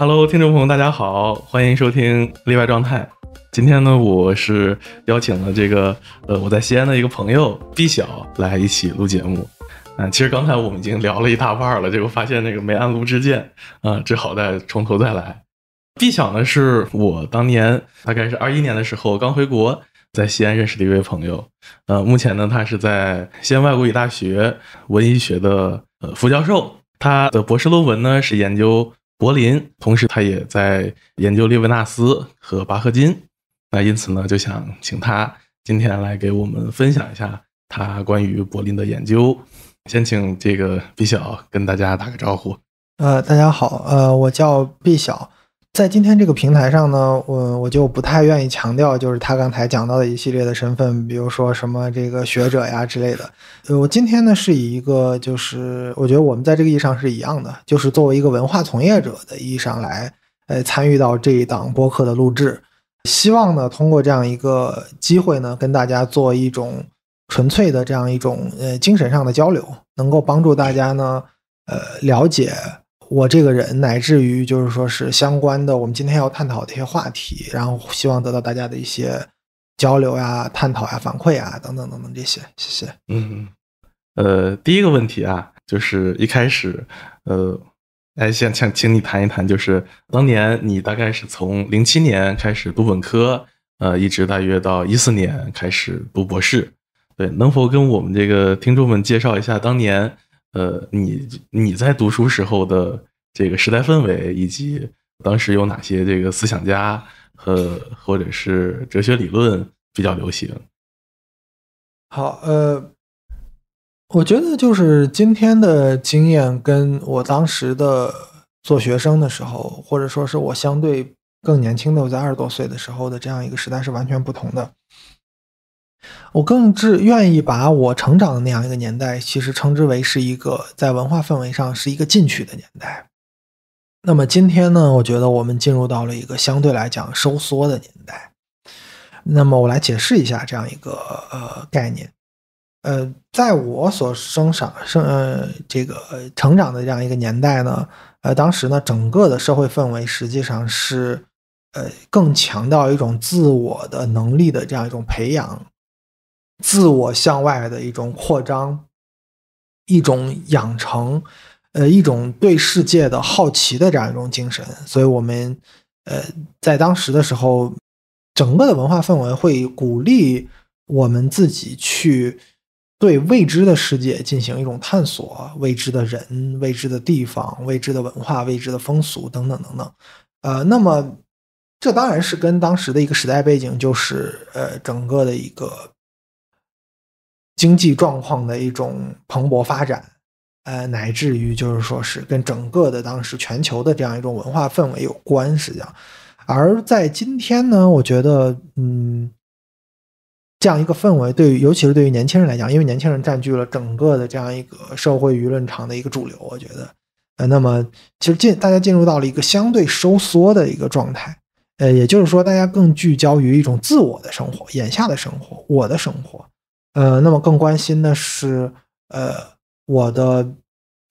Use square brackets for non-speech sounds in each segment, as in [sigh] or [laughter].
Hello，听众朋友，大家好，欢迎收听例外状态。今天呢，我是邀请了这个呃我在西安的一个朋友毕晓来一起录节目。嗯，其实刚才我们已经聊了一大半了，结果发现那个没按录制键，啊，只好再从头再来。毕晓呢，是我当年大概是二一年的时候刚回国，在西安认识的一位朋友。呃，目前呢，他是在西安外国语大学文医学的呃副教授，他的博士论文呢是研究。柏林，同时他也在研究列维纳斯和巴赫金，那因此呢，就想请他今天来给我们分享一下他关于柏林的研究。先请这个毕晓跟大家打个招呼。呃，大家好，呃，我叫毕晓。在今天这个平台上呢，我我就不太愿意强调，就是他刚才讲到的一系列的身份，比如说什么这个学者呀之类的。呃，我今天呢是以一个就是我觉得我们在这个意义上是一样的，就是作为一个文化从业者的意义上来，呃，参与到这一档播客的录制。希望呢通过这样一个机会呢，跟大家做一种纯粹的这样一种呃精神上的交流，能够帮助大家呢呃了解。我这个人，乃至于就是说是相关的，我们今天要探讨这些话题，然后希望得到大家的一些交流呀、探讨呀、反馈啊等等等等这些。谢谢。嗯，呃，第一个问题啊，就是一开始，呃，来想想，请你谈一谈，就是当年你大概是从零七年开始读本科，呃，一直大约到一四年开始读博士。对，能否跟我们这个听众们介绍一下当年？呃，你你在读书时候的这个时代氛围，以及当时有哪些这个思想家和或者是哲学理论比较流行？好，呃，我觉得就是今天的经验跟我当时的做学生的时候，或者说是我相对更年轻的我在二十多岁的时候的这样一个时代是完全不同的。我更至愿意把我成长的那样一个年代，其实称之为是一个在文化氛围上是一个进取的年代。那么今天呢，我觉得我们进入到了一个相对来讲收缩的年代。那么我来解释一下这样一个呃概念。呃，在我所生长生呃这个成长的这样一个年代呢，呃，当时呢，整个的社会氛围实际上是呃更强调一种自我的能力的这样一种培养。自我向外的一种扩张，一种养成，呃，一种对世界的好奇的这样一种精神。所以，我们呃在当时的时候，整个的文化氛围会鼓励我们自己去对未知的世界进行一种探索，未知的人、未知的地方、未知的文化、未知的风俗等等等等。呃，那么这当然是跟当时的一个时代背景，就是呃整个的一个。经济状况的一种蓬勃发展，呃，乃至于就是说是跟整个的当时全球的这样一种文化氛围有关，实际上。而在今天呢，我觉得，嗯，这样一个氛围，对于尤其是对于年轻人来讲，因为年轻人占据了整个的这样一个社会舆论场的一个主流，我觉得，呃，那么其实进大家进入到了一个相对收缩的一个状态，呃，也就是说，大家更聚焦于一种自我的生活，眼下的生活，我的生活。呃，那么更关心的是，呃，我的，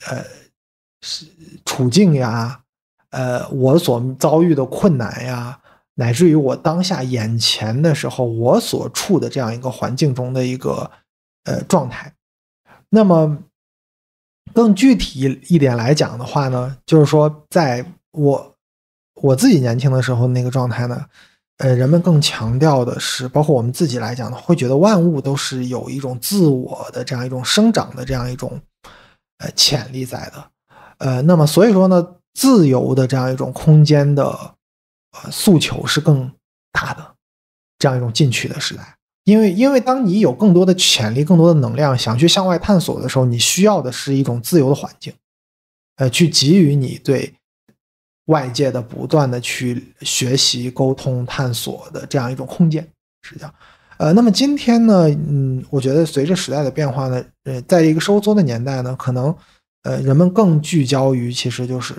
呃，是处境呀，呃，我所遭遇的困难呀，乃至于我当下眼前的时候，我所处的这样一个环境中的一个呃状态。那么，更具体一点来讲的话呢，就是说，在我我自己年轻的时候那个状态呢。呃，人们更强调的是，包括我们自己来讲呢，会觉得万物都是有一种自我的这样一种生长的这样一种呃潜力在的。呃，那么所以说呢，自由的这样一种空间的呃诉求是更大的这样一种进取的时代，因为因为当你有更多的潜力、更多的能量，想去向外探索的时候，你需要的是一种自由的环境，呃，去给予你对。外界的不断的去学习、沟通、探索的这样一种空间，实际上，呃，那么今天呢，嗯，我觉得随着时代的变化呢，呃，在一个收缩的年代呢，可能，呃，人们更聚焦于其实就是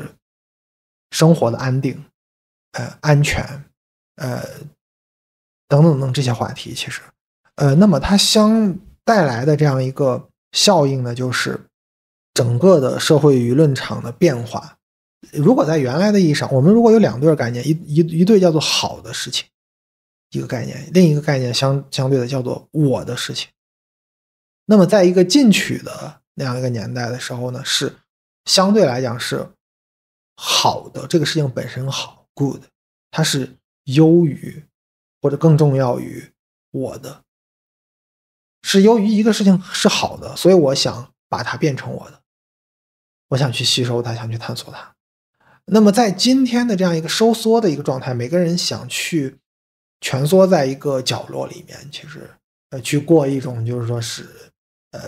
生活的安定，呃，安全，呃，等等等这些话题，其实，呃，那么它相带来的这样一个效应呢，就是整个的社会舆论场的变化。如果在原来的意义上，我们如果有两对概念，一一一对叫做好的事情，一个概念，另一个概念相相对的叫做我的事情。那么，在一个进取的那样一个年代的时候呢，是相对来讲是好的，这个事情本身好，good，它是优于或者更重要于我的，是由于一个事情是好的，所以我想把它变成我的，我想去吸收它，想去探索它。那么，在今天的这样一个收缩的一个状态，每个人想去蜷缩在一个角落里面，其实呃，去过一种就是说是呃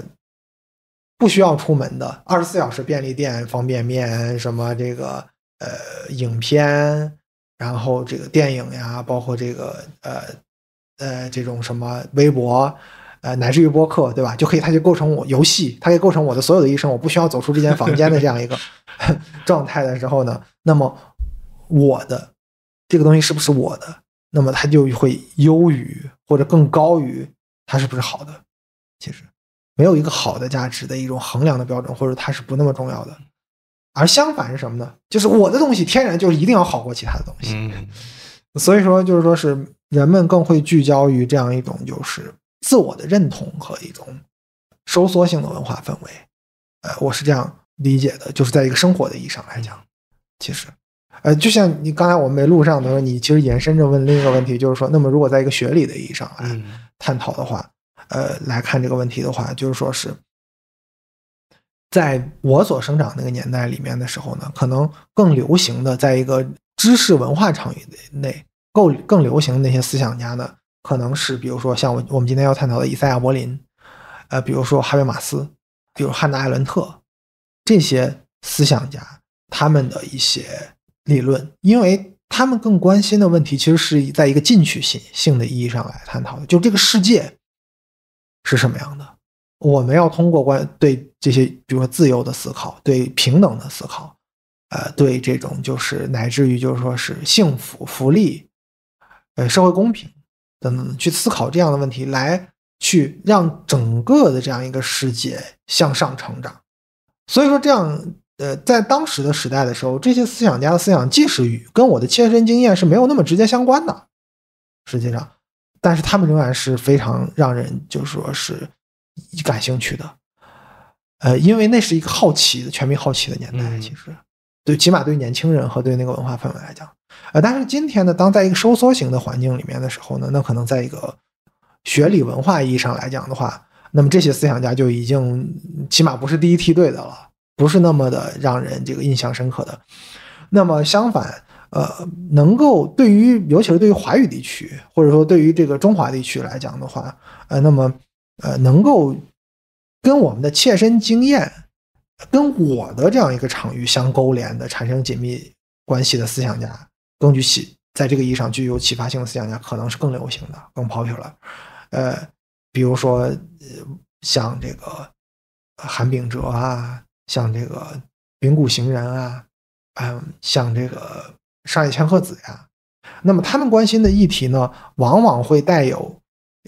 不需要出门的二十四小时便利店、方便面什么这个呃影片，然后这个电影呀，包括这个呃呃这种什么微博。呃，乃至于播客，对吧？就可以，它就构成我游戏，它可以构成我的所有的一生。我不需要走出这间房间的这样一个 [laughs] 状态的时候呢，那么我的这个东西是不是我的？那么它就会优于或者更高于它是不是好的？其实没有一个好的价值的一种衡量的标准，或者它是不那么重要的。而相反是什么呢？就是我的东西天然就是一定要好过其他的东西。嗯，所以说就是说是人们更会聚焦于这样一种就是。自我的认同和一种收缩性的文化氛围，呃，我是这样理解的，就是在一个生活的意义上来讲，其实，呃，就像你刚才我们没录上的时候，你其实延伸着问另一个问题，就是说，那么如果在一个学理的意义上来探讨的话，呃，来看这个问题的话，就是说是在我所生长那个年代里面的时候呢，可能更流行的，在一个知识文化场域内，更更流行的那些思想家呢。可能是比如说像我我们今天要探讨的以赛亚·柏林，呃，比如说哈贝马斯，比如汉娜·艾伦特这些思想家他们的一些理论，因为他们更关心的问题其实是在一个进取性性的意义上来探讨的，就这个世界是什么样的？我们要通过关对这些，比如说自由的思考，对平等的思考，呃，对这种就是乃至于就是说是幸福、福利，呃，社会公平。等等，去思考这样的问题，来去让整个的这样一个世界向上成长。所以说，这样呃，在当时的时代的时候，这些思想家的思想，即使与跟我的切身经验是没有那么直接相关的，实际上，但是他们仍然是非常让人就是说是感兴趣的。呃，因为那是一个好奇的全民好奇的年代，其实对，起码对年轻人和对那个文化氛围来讲。呃，但是今天呢，当在一个收缩型的环境里面的时候呢，那可能在一个学理文化意义上来讲的话，那么这些思想家就已经起码不是第一梯队的了，不是那么的让人这个印象深刻的。那么相反，呃，能够对于尤其是对于华语地区，或者说对于这个中华地区来讲的话，呃，那么呃，能够跟我们的切身经验，跟我的这样一个场域相勾连的，产生紧密关系的思想家。更具启，在这个意义上具有启发性的思想家可能是更流行的、更 popular，呃，比如说呃、像这个韩炳哲啊，像这个柄谷行人啊，嗯，像这个上野千鹤子呀，那么他们关心的议题呢，往往会带有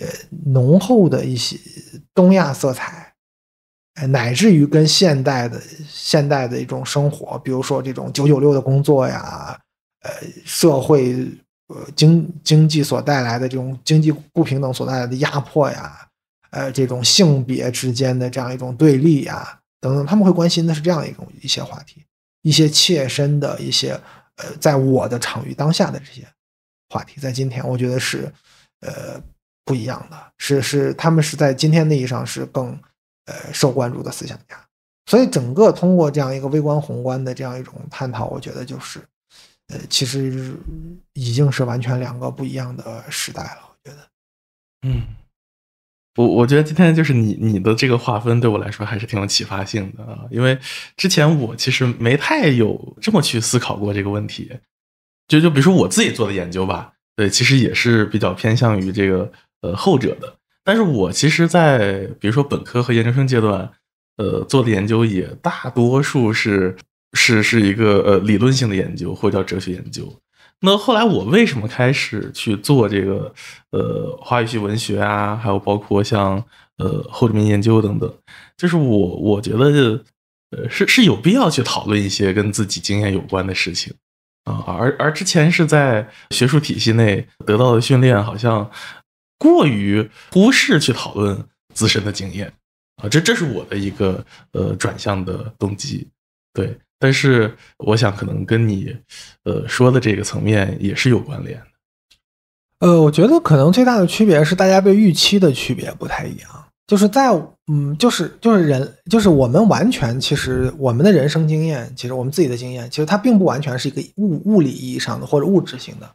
呃浓厚的一些东亚色彩，乃至于跟现代的现代的一种生活，比如说这种九九六的工作呀。呃，社会呃，经经济所带来的这种经济不平等所带来的压迫呀，呃，这种性别之间的这样一种对立呀，等等，他们会关心的是这样一种一些话题，一些切身的一些呃，在我的场域当下的这些话题，在今天我觉得是呃不一样的是是他们是在今天意义上是更呃受关注的思想家，所以整个通过这样一个微观宏观的这样一种探讨，我觉得就是。呃，其实已经是完全两个不一样的时代了，我觉得。嗯，我我觉得今天就是你你的这个划分对我来说还是挺有启发性的啊，因为之前我其实没太有这么去思考过这个问题。就就比如说我自己做的研究吧，对，其实也是比较偏向于这个呃后者的。但是我其实在比如说本科和研究生阶段，呃做的研究也大多数是。是是一个呃理论性的研究，或者叫哲学研究。那后来我为什么开始去做这个呃话语系文学啊，还有包括像呃后殖民研究等等，就是我我觉得呃是是有必要去讨论一些跟自己经验有关的事情啊。而而之前是在学术体系内得到的训练，好像过于忽视去讨论自身的经验啊。这这是我的一个呃转向的动机，对。但是，我想可能跟你，呃，说的这个层面也是有关联的。呃，我觉得可能最大的区别是大家被预期的区别不太一样。就是在，嗯，就是就是人，就是我们完全其实我们的人生经验，其实我们自己的经验，其实它并不完全是一个物物理意义上的或者物质性的。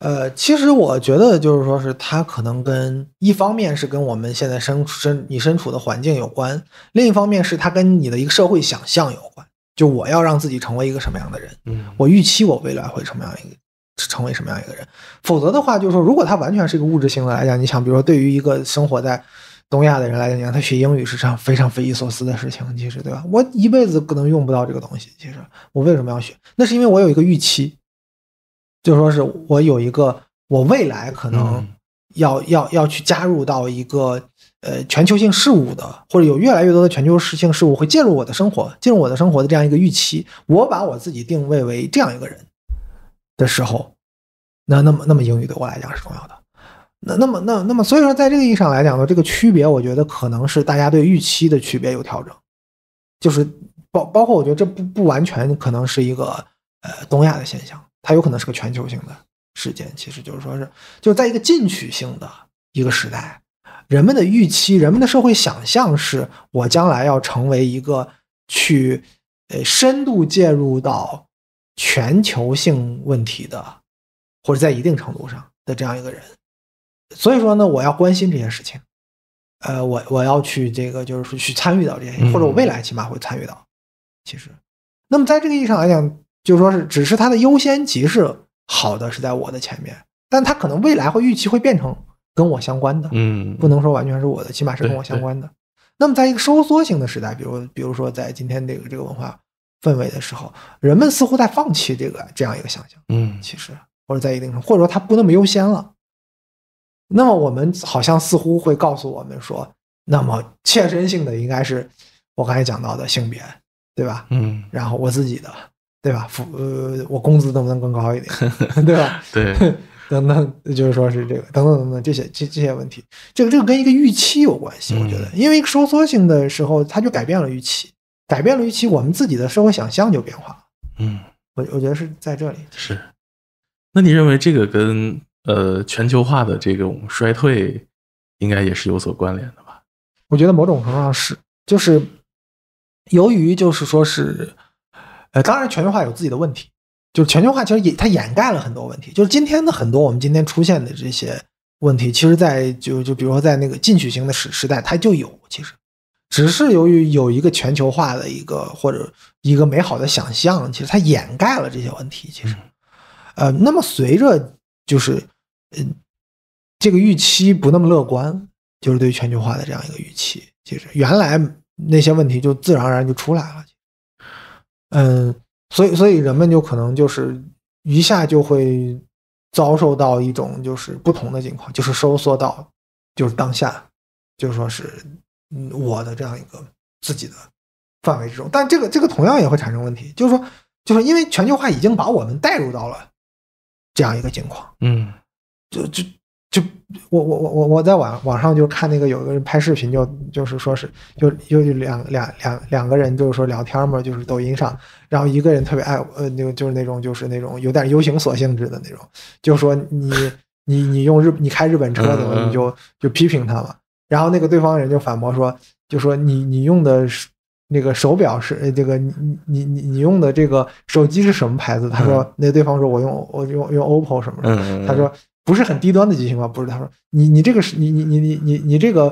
呃，其实我觉得就是说是它可能跟一方面是跟我们现在身身你身处的环境有关，另一方面是它跟你的一个社会想象有关。就我要让自己成为一个什么样的人？嗯，我预期我未来会什么样一个，成为什么样一个人？否则的话，就是说如果他完全是一个物质性的来讲，你想，比如说对于一个生活在东亚的人来讲，你让他学英语是这样非常匪夷所思的事情，其实对吧？我一辈子可能用不到这个东西，其实我为什么要学？那是因为我有一个预期，就说是我有一个我未来可能要要要去加入到一个。呃，全球性事物的，或者有越来越多的全球性事物会介入我的生活，进入我的生活的这样一个预期，我把我自己定位为这样一个人的时候，那那么那么英语对我来讲是重要的。那那么那那么，所以说在这个意义上来讲呢，这个区别我觉得可能是大家对预期的区别有调整，就是包包括我觉得这不不完全可能是一个呃东亚的现象，它有可能是个全球性的事件。其实就是说是就在一个进取性的一个时代。人们的预期，人们的社会想象是我将来要成为一个去呃深度介入到全球性问题的，或者在一定程度上的这样一个人。所以说呢，我要关心这些事情，呃，我我要去这个就是说去参与到这些事情，或者我未来起码会参与到。其实，那么在这个意义上来讲，就说是只是它的优先级是好的是在我的前面，但它可能未来会预期会变成。跟我相关的，嗯，不能说完全是我的，起码是跟我相关的。那么，在一个收缩型的时代，比如，比如说，在今天这个这个文化氛围的时候，人们似乎在放弃这个这样一个想象，嗯，其实或者在一定程度，或者说他不那么优先了。那么，我们好像似乎会告诉我们说，那么切身性的应该是我刚才讲到的性别，对吧？嗯，然后我自己的，对吧？呃，我工资能不能更高一点，[laughs] 对吧？对。[laughs] 等等，就是说是这个，等等等等，这些这这些问题，这个这个跟一个预期有关系，我觉得，因为一个收缩性的时候，它就改变了预期，改变了预期，我们自己的社会想象就变化嗯，我我觉得是在这里。是，那你认为这个跟呃全球化的这种衰退应该也是有所关联的吧？我觉得某种程度上是，就是由于就是说是，呃，当然全球化有自己的问题。就是全球化其实也它掩盖了很多问题，就是今天的很多我们今天出现的这些问题，其实，在就就比如说在那个进取型的时时代，它就有其实，只是由于有一个全球化的一个或者一个美好的想象，其实它掩盖了这些问题，其实，呃，那么随着就是嗯，这个预期不那么乐观，就是对全球化的这样一个预期，其实原来那些问题就自然而然就出来了，嗯。所以，所以人们就可能就是一下就会遭受到一种就是不同的境况，就是收缩到就是当下，就是说是嗯我的这样一个自己的范围之中。但这个这个同样也会产生问题，就是说就是因为全球化已经把我们带入到了这样一个境况，嗯，就就。我我我我我在网网上就看那个有个人拍视频，就就是说是就就两两两两个人就是说聊天嘛，就是抖音上，然后一个人特别爱呃那个就是那种就是那种有点 U 型锁性质的那种，就说你你你用日你开日本车的你就就批评他嘛，然后那个对方人就反驳说就说你你用的那个手表是这个你你你你用的这个手机是什么牌子？他说那对方说我用我用用 OPPO 什么的，他说。不是很低端的机型吗？不是，他说你你这个是你你你你你你这个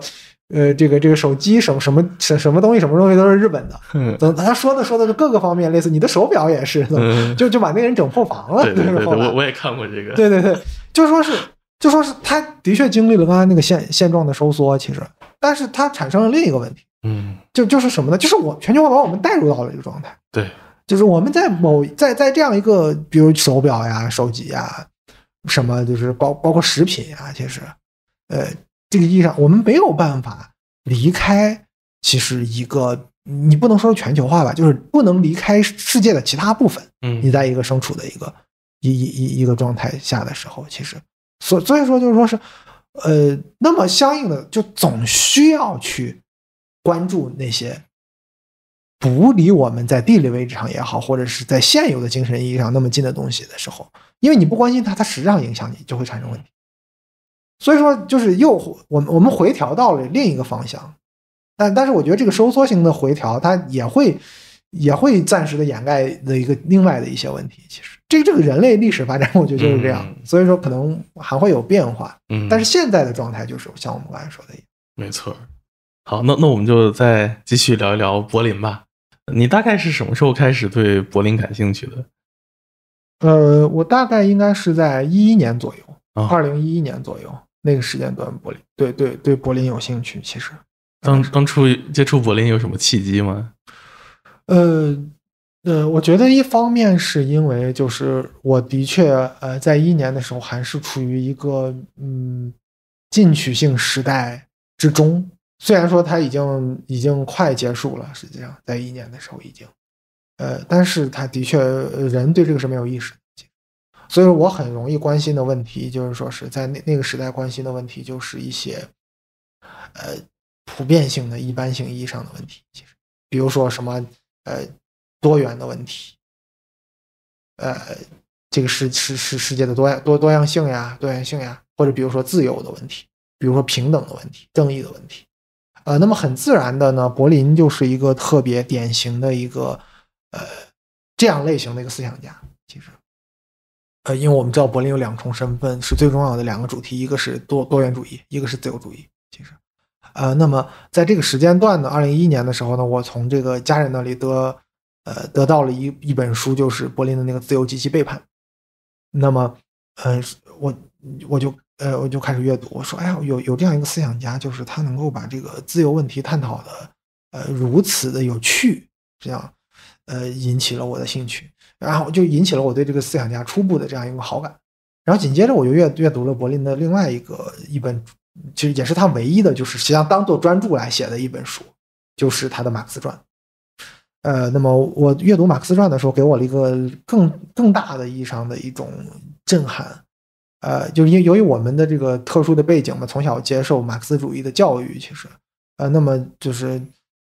呃这个这个手机什什么什什么东西什么东西都是日本的，[laughs] 嗯，他说的说的是各个方面类似，你的手表也是，嗯，[laughs] 就就把那个人整破防了。对对 [laughs] 对，我我也看过这个。对对对，就说是就说是他的确经历了刚才那个现现状的收缩，其实，但是他产生了另一个问题，嗯，就就是什么呢？就是我全球化把我们带入到了一个状态，对，就是我们在某在在这样一个比如手表呀、手机呀。什么就是包包括食品啊，其实，呃，这个意义上，我们没有办法离开，其实一个你不能说全球化吧，就是不能离开世界的其他部分。嗯，你在一个身处的一个一一一一个状态下的时候，其实所所以说就是说是，呃，那么相应的就总需要去关注那些。不离我们在地理位置上也好，或者是在现有的精神意义上那么近的东西的时候，因为你不关心它，它实际上影响你，就会产生问题。所以说，就是又我我们回调到了另一个方向，但但是我觉得这个收缩型的回调它也会也会暂时的掩盖的一个另外的一些问题。其实这这个人类历史发展，我觉得就是这样。所以说可能还会有变化，但是现在的状态就是像我们刚才说的，没错。好，那那我们就再继续聊一聊柏林吧。你大概是什么时候开始对柏林感兴趣的？呃，我大概应该是在一一年左右，二零一一年左右那个时间段，柏林，对对对，柏林有兴趣。其实当当初接触柏林有什么契机吗？呃呃，我觉得一方面是因为就是我的确，呃，在一年的时候还是处于一个嗯进取性时代之中。虽然说他已经已经快结束了，实际上在一年的时候已经，呃，但是他的确人对这个是没有意识的，所以说我很容易关心的问题，就是说是在那那个时代关心的问题，就是一些，呃，普遍性的一般性意义上的问题，其实比如说什么呃多元的问题，呃，这个世世世世界的多样多多样性呀，多样性呀，或者比如说自由的问题，比如说平等的问题，正义的问题。呃，那么很自然的呢，柏林就是一个特别典型的一个，呃，这样类型的一个思想家。其实，呃，因为我们知道柏林有两重身份是最重要的两个主题，一个是多多元主义，一个是自由主义。其实，呃，那么在这个时间段呢，二零一一年的时候呢，我从这个家人那里得，呃，得到了一一本书，就是柏林的那个《自由及其背叛》。那么，嗯，我我就。呃，我就开始阅读。我说，哎呀，有有这样一个思想家，就是他能够把这个自由问题探讨的，呃，如此的有趣，这样，呃，引起了我的兴趣。然后就引起了我对这个思想家初步的这样一个好感。然后紧接着我就阅阅读了柏林的另外一个一本，其实也是他唯一的就是实际上当做专著来写的一本书，就是他的《马克思传》。呃，那么我阅读《马克思传》的时候，给我了一个更更大的意义上的一种震撼。呃，就是因由于我们的这个特殊的背景嘛，从小接受马克思主义的教育，其实，呃，那么就是，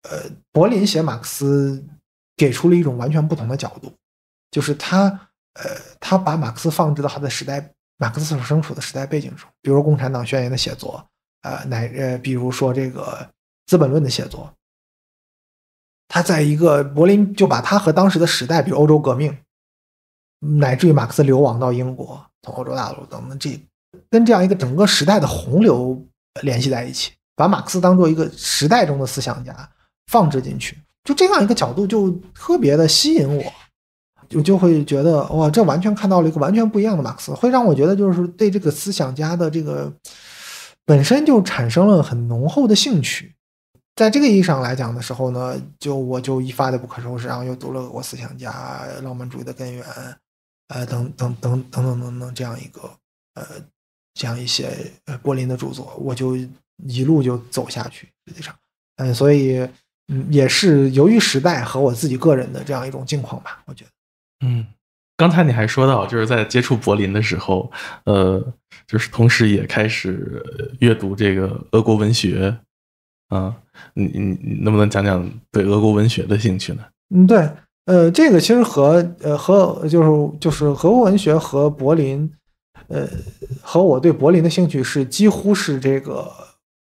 呃，柏林写马克思给出了一种完全不同的角度，就是他，呃，他把马克思放置到他的时代，马克思所身处的时代背景中，比如《共产党宣言》的写作，呃，乃呃，比如说这个《资本论》的写作，他在一个柏林，就把他和当时的时代，比如欧洲革命，乃至于马克思流亡到英国。从欧洲大陆，等等，这跟这样一个整个时代的洪流联系在一起，把马克思当做一个时代中的思想家放置进去，就这样一个角度就特别的吸引我，就就会觉得哇，这完全看到了一个完全不一样的马克思，会让我觉得就是对这个思想家的这个本身就产生了很浓厚的兴趣。在这个意义上来讲的时候呢，就我就一发的不可收拾，然后又读了俄国思想家浪漫主义的根源。呃，等等，等，等等，等等，这样一个，呃，这样一些，呃，柏林的著作，我就一路就走下去，实际上，嗯，所以，嗯也是由于时代和我自己个人的这样一种境况吧，我觉得。嗯，刚才你还说到，就是在接触柏林的时候，呃，就是同时也开始阅读这个俄国文学，啊，你你能不能讲讲对俄国文学的兴趣呢？嗯，对。呃，这个其实和呃和就是就是俄国文学和柏林，呃和我对柏林的兴趣是几乎是这个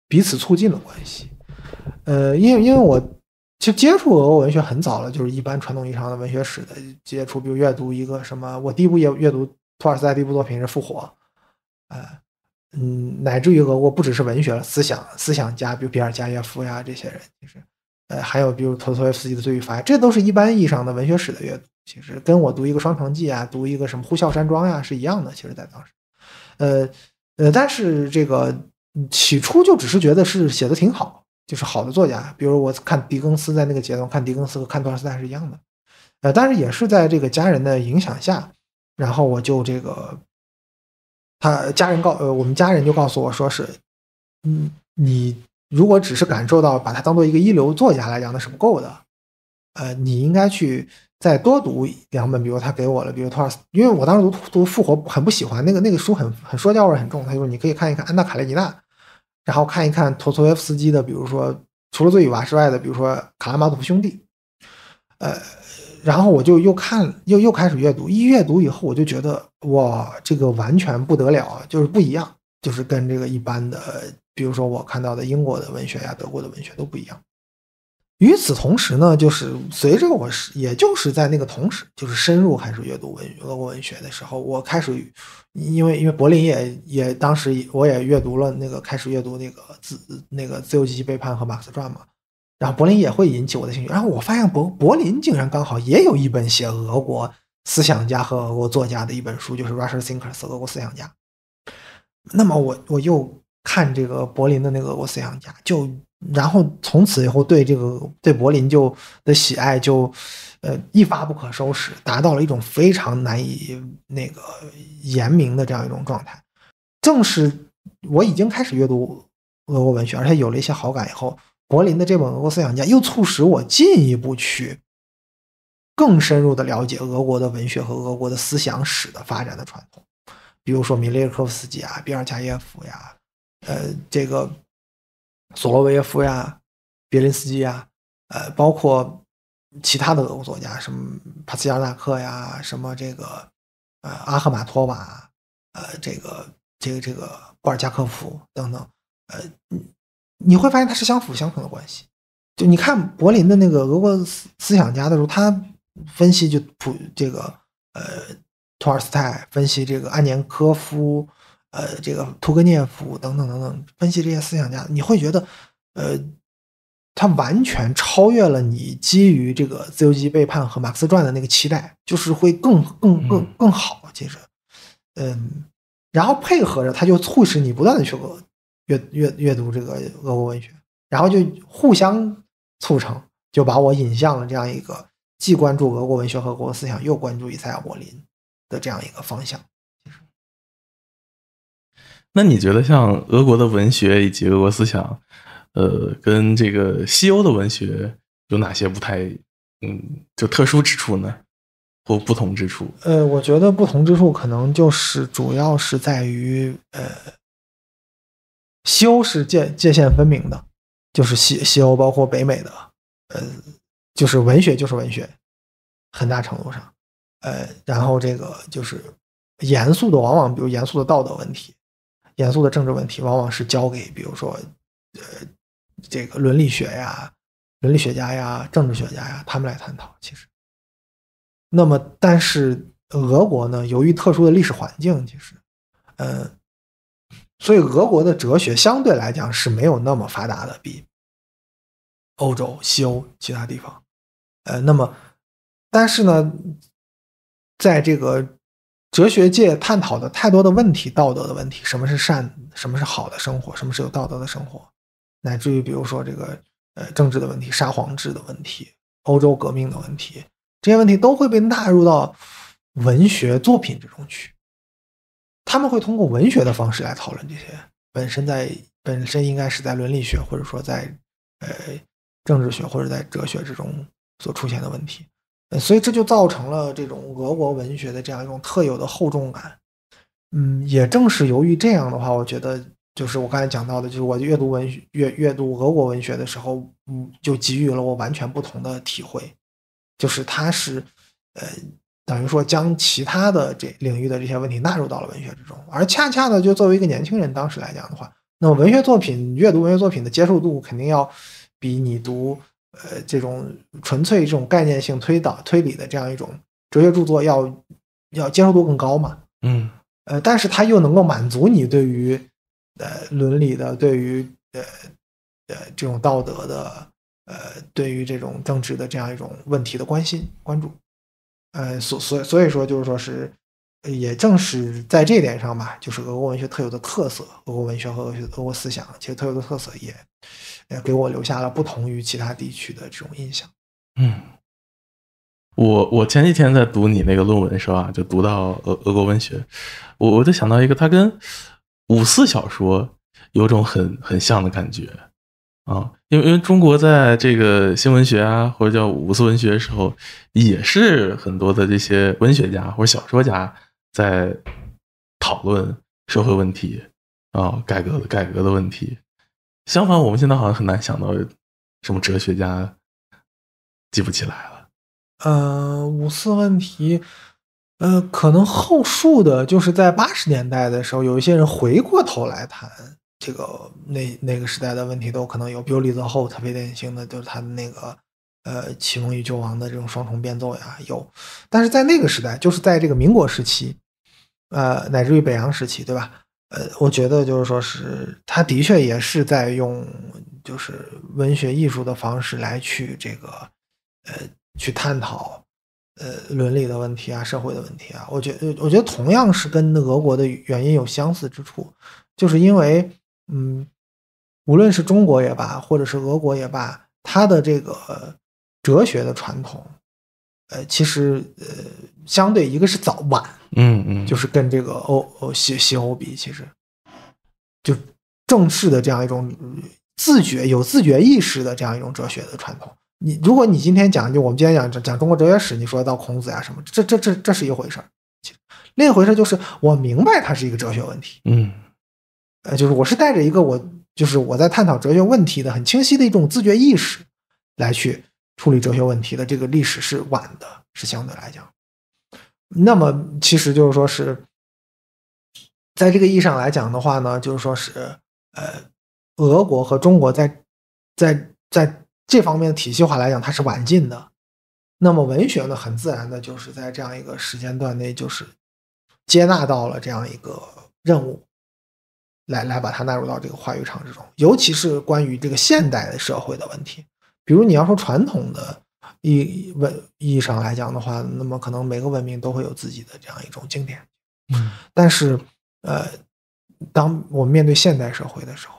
彼此促进的关系。呃，因为因为我其实接触俄国文学很早了，就是一般传统意义上的文学史的接触，比如阅读一个什么，我第一部阅阅读托尔斯泰第一部作品是《复活》。呃，嗯，乃至于俄国不只是文学了，思想思想家，比如比尔加耶夫呀这些人，就是。呃，还有比如《托托夫斯基的罪与罚》，这都是一般意义上的文学史的阅读。其实跟我读一个《双城记》啊，读一个什么《呼啸山庄》呀是一样的。其实，在当时，呃呃，但是这个起初就只是觉得是写的挺好，就是好的作家。比如我看狄更斯，在那个阶段看狄更斯和看托尔斯泰是一样的。呃，但是也是在这个家人的影响下，然后我就这个他家人告呃，我们家人就告诉我说是，嗯，你。如果只是感受到把它当做一个一流作家来讲，那是不够的。呃，你应该去再多读两本，比如他给我了，比如托尔斯，因为我当时读读《复活》很不喜欢，那个那个书很很说教味很重。他说你可以看一看《安娜·卡列尼娜》，然后看一看托托耶夫斯基的，比如说除了《罪与罚》之外的，比如说《卡拉马佐夫兄弟》。呃，然后我就又看又又开始阅读，一阅读以后我就觉得哇，这个完全不得了，就是不一样，就是跟这个一般的。比如说，我看到的英国的文学呀，德国的文学都不一样。与此同时呢，就是随着我，是，也就是在那个同时，就是深入开始阅读文俄国文学的时候，我开始因为因为柏林也也当时我也阅读了那个开始阅读那个自那个自由及其背叛和马克思传嘛，然后柏林也会引起我的兴趣。然后我发现柏柏林竟然刚好也有一本写俄国思想家和俄国作家的一本书，就是《Russian Thinkers》俄国思想家。那么我我又。看这个柏林的那个俄国思想家，就然后从此以后对这个对柏林就的喜爱就，呃一发不可收拾，达到了一种非常难以那个言明的这样一种状态。正是我已经开始阅读俄国文学，而且有了一些好感以后，柏林的这本俄国思想家又促使我进一步去更深入的了解俄国的文学和俄国的思想史的发展的传统，比如说米列科夫斯基啊、比尔加耶夫呀。呃，这个索罗维耶夫呀，别林斯基呀，呃，包括其他的俄国作家，什么帕斯加纳克呀，什么这个呃阿赫玛托娃，呃，这个这个这个布尔加科夫等等，呃，你会发现它是相辅相成的关系。就你看柏林的那个俄国思想家的时候，他分析就普这个呃托尔斯泰分析这个安年科夫。呃，这个屠格涅夫等等等等，分析这些思想家，你会觉得，呃，他完全超越了你基于这个自由基背叛和马克思传的那个期待，就是会更更更更好。其实，嗯，然后配合着他就促使你不断的去阅阅阅读这个俄国文学，然后就互相促成，就把我引向了这样一个既关注俄国文学和俄国思想，又关注以赛亚·柏林的这样一个方向。那你觉得像俄国的文学以及俄国思想，呃，跟这个西欧的文学有哪些不太，嗯，就特殊之处呢，或不同之处？呃，我觉得不同之处可能就是主要是在于，呃，西欧是界界限分明的，就是西西欧包括北美的，呃，就是文学就是文学，很大程度上，呃，然后这个就是严肃的，往往比如严肃的道德问题。严肃的政治问题往往是交给，比如说，呃，这个伦理学呀、伦理学家呀、政治学家呀，他们来探讨。其实，那么，但是俄国呢，由于特殊的历史环境，其实，呃，所以俄国的哲学相对来讲是没有那么发达的，比欧洲、西欧其他地方。呃，那么，但是呢，在这个。哲学界探讨的太多的问题，道德的问题，什么是善，什么是好的生活，什么是有道德的生活，乃至于比如说这个呃政治的问题，沙皇制的问题，欧洲革命的问题，这些问题都会被纳入到文学作品之中去。他们会通过文学的方式来讨论这些本身在本身应该是在伦理学或者说在呃政治学或者在哲学之中所出现的问题。所以这就造成了这种俄国文学的这样一种特有的厚重感。嗯，也正是由于这样的话，我觉得就是我刚才讲到的，就是我阅读文学、阅阅读俄国文学的时候，嗯，就给予了我完全不同的体会。就是它是，呃，等于说将其他的这领域的这些问题纳入到了文学之中，而恰恰的，就作为一个年轻人当时来讲的话，那么文学作品阅读文学作品的接受度肯定要比你读。呃，这种纯粹这种概念性推导推理的这样一种哲学著作，要要接受度更高嘛？嗯，呃，但是它又能够满足你对于呃伦理的、对于呃呃这种道德的、呃对于这种政治的这样一种问题的关心关注。呃，所所所以说，就是说是，也正是在这一点上吧，就是俄国文学特有的特色，俄国文学和俄俄国思想其实特有的特色也。也给我留下了不同于其他地区的这种印象。嗯，我我前几天在读你那个论文的时候啊，就读到俄俄国文学，我我就想到一个，它跟五四小说有种很很像的感觉啊，因为因为中国在这个新文学啊或者叫五四文学的时候，也是很多的这些文学家或者小说家在讨论社会问题啊，改革改革的问题。相反，我们现在好像很难想到什么哲学家记不起来了。嗯，五四问题，呃，可能后述的就是在八十年代的时候，有一些人回过头来谈这个那那个时代的问题，都可能有，比如李泽厚，特别典型的，就是他的那个呃“启蒙与救亡”的这种双重变奏呀，有。但是在那个时代，就是在这个民国时期，呃，乃至于北洋时期，对吧？呃，我觉得就是说是，他的确也是在用就是文学艺术的方式来去这个呃去探讨呃伦理的问题啊，社会的问题啊。我觉得我觉得同样是跟俄国的原因有相似之处，就是因为嗯，无论是中国也罢，或者是俄国也罢，他的这个哲学的传统，呃，其实呃。相对一个是早晚，嗯嗯，就是跟这个欧欧西西欧比，其实就正式的这样一种自觉有自觉意识的这样一种哲学的传统。你如果你今天讲，就我们今天讲讲中国哲学史，你说到孔子呀什么，这这这这是一回事儿。另一回事就是我明白它是一个哲学问题，嗯，呃，就是我是带着一个我就是我在探讨哲学问题的很清晰的一种自觉意识来去处理哲学问题的。这个历史是晚的，是相对来讲。那么，其实就是说是，在这个意义上来讲的话呢，就是说是，呃，俄国和中国在在在这方面的体系化来讲，它是晚进的。那么文学呢，很自然的就是在这样一个时间段内，就是接纳到了这样一个任务，来来把它纳入到这个话语场之中，尤其是关于这个现代的社会的问题，比如你要说传统的。意文意义上来讲的话，那么可能每个文明都会有自己的这样一种经典。嗯，但是呃，当我们面对现代社会的时候，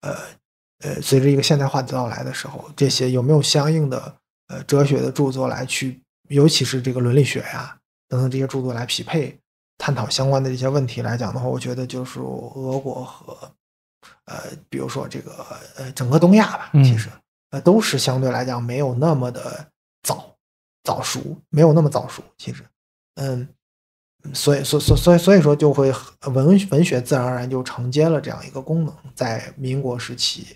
呃呃，随着一个现代化的到来的时候，这些有没有相应的呃哲学的著作来去，尤其是这个伦理学呀等等这些著作来匹配探讨相关的这些问题来讲的话，我觉得就是俄国和呃，比如说这个呃整个东亚吧，其实。都是相对来讲没有那么的早早熟，没有那么早熟。其实，嗯，所以，所，所，所以，所以说，就会文文学自然而然就承接了这样一个功能。在民国时期，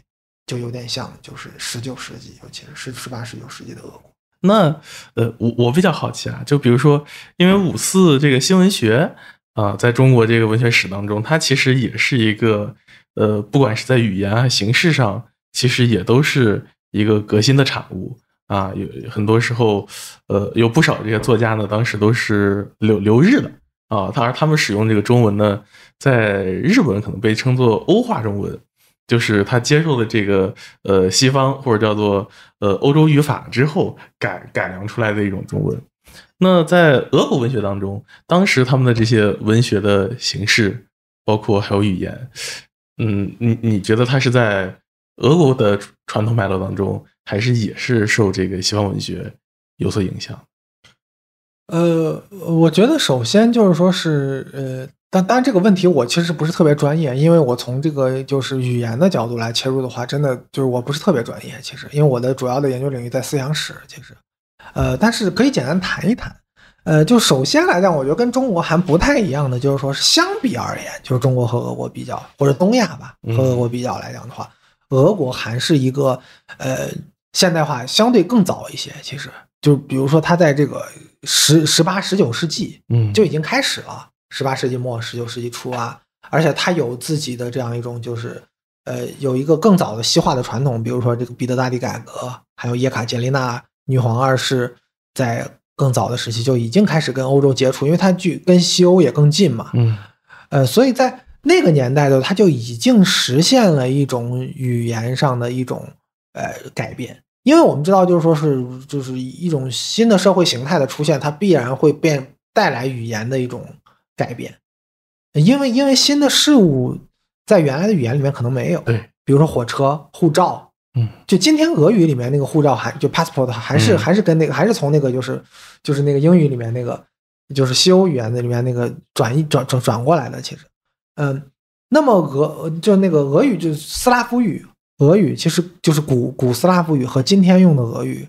就有点像就是十九世纪，尤其是十十八、十九世纪的俄国。那，呃，我我比较好奇啊，就比如说，因为五四这个新文学啊，在中国这个文学史当中，它其实也是一个呃，不管是在语言啊、形式上，其实也都是。一个革新的产物啊，有很多时候，呃，有不少这些作家呢，当时都是留留日的啊。他而他们使用这个中文呢，在日本可能被称作欧化中文，就是他接受了这个呃西方或者叫做呃欧洲语法之后改改良出来的一种中文。那在俄国文学当中，当时他们的这些文学的形式，包括还有语言，嗯，你你觉得他是在？俄国的传统脉络当中，还是也是受这个西方文学有所影响。呃，我觉得首先就是说是，呃，但当然这个问题我其实不是特别专业，因为我从这个就是语言的角度来切入的话，真的就是我不是特别专业。其实，因为我的主要的研究领域在思想史，其实，呃，但是可以简单谈一谈。呃，就首先来讲，我觉得跟中国还不太一样的，就是说相比而言，就是中国和俄国比较，或者东亚吧和俄国比较来讲的话。俄国还是一个，呃，现代化相对更早一些。其实，就比如说，它在这个十、十八、十九世纪，嗯，就已经开始了。十八世纪末、十九世纪初啊，而且它有自己的这样一种，就是，呃，有一个更早的西化的传统。比如说，这个彼得大帝改革，还有叶卡捷琳娜女皇二世，在更早的时期就已经开始跟欧洲接触，因为它距跟西欧也更近嘛。嗯，呃，所以在。那个年代的它就已经实现了一种语言上的一种呃改变，因为我们知道就是说是就是一种新的社会形态的出现，它必然会变带来语言的一种改变，因为因为新的事物在原来的语言里面可能没有，对，比如说火车、护照，嗯，就今天俄语里面那个护照还就 passport 还是还是跟那个还是从那个就是就是那个英语里面那个就是西欧语言那里面那个转一转转转过来的其实。嗯，那么俄就那个俄语就是斯拉夫语，俄语其实就是古古斯拉夫语和今天用的俄语，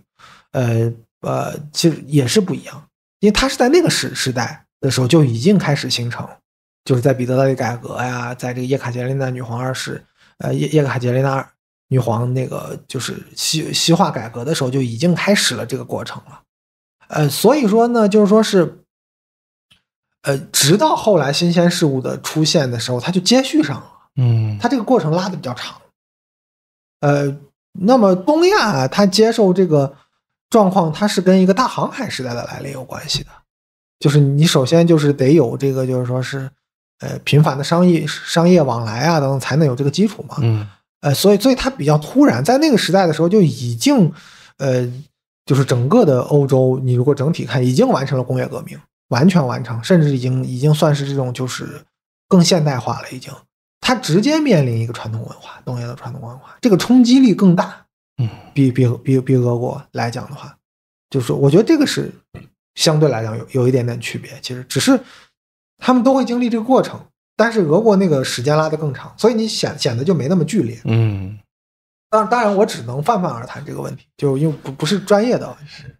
呃呃，其实也是不一样，因为它是在那个时时代的时候就已经开始形成，就是在彼得大帝改革呀，在这个叶卡捷琳娜女皇二世，呃叶叶卡捷琳娜二女皇那个就是西西化改革的时候就已经开始了这个过程了，呃，所以说呢，就是说是。呃，直到后来新鲜事物的出现的时候，它就接续上了。嗯，它这个过程拉的比较长。呃，那么东亚它接受这个状况，它是跟一个大航海时代的来临有关系的。就是你首先就是得有这个，就是说是呃频繁的商业商业往来啊等等，才能有这个基础嘛。嗯，呃，所以所以它比较突然，在那个时代的时候就已经呃，就是整个的欧洲，你如果整体看，已经完成了工业革命。完全完成，甚至已经已经算是这种，就是更现代化了。已经，它直接面临一个传统文化东亚的传统文化，这个冲击力更大。嗯，比比比比俄国来讲的话，就是我觉得这个是相对来讲有有一点点区别。其实只是他们都会经历这个过程，但是俄国那个时间拉得更长，所以你显显得就没那么剧烈。嗯，当当然，我只能泛泛而谈这个问题，就因为不不是专业的，是。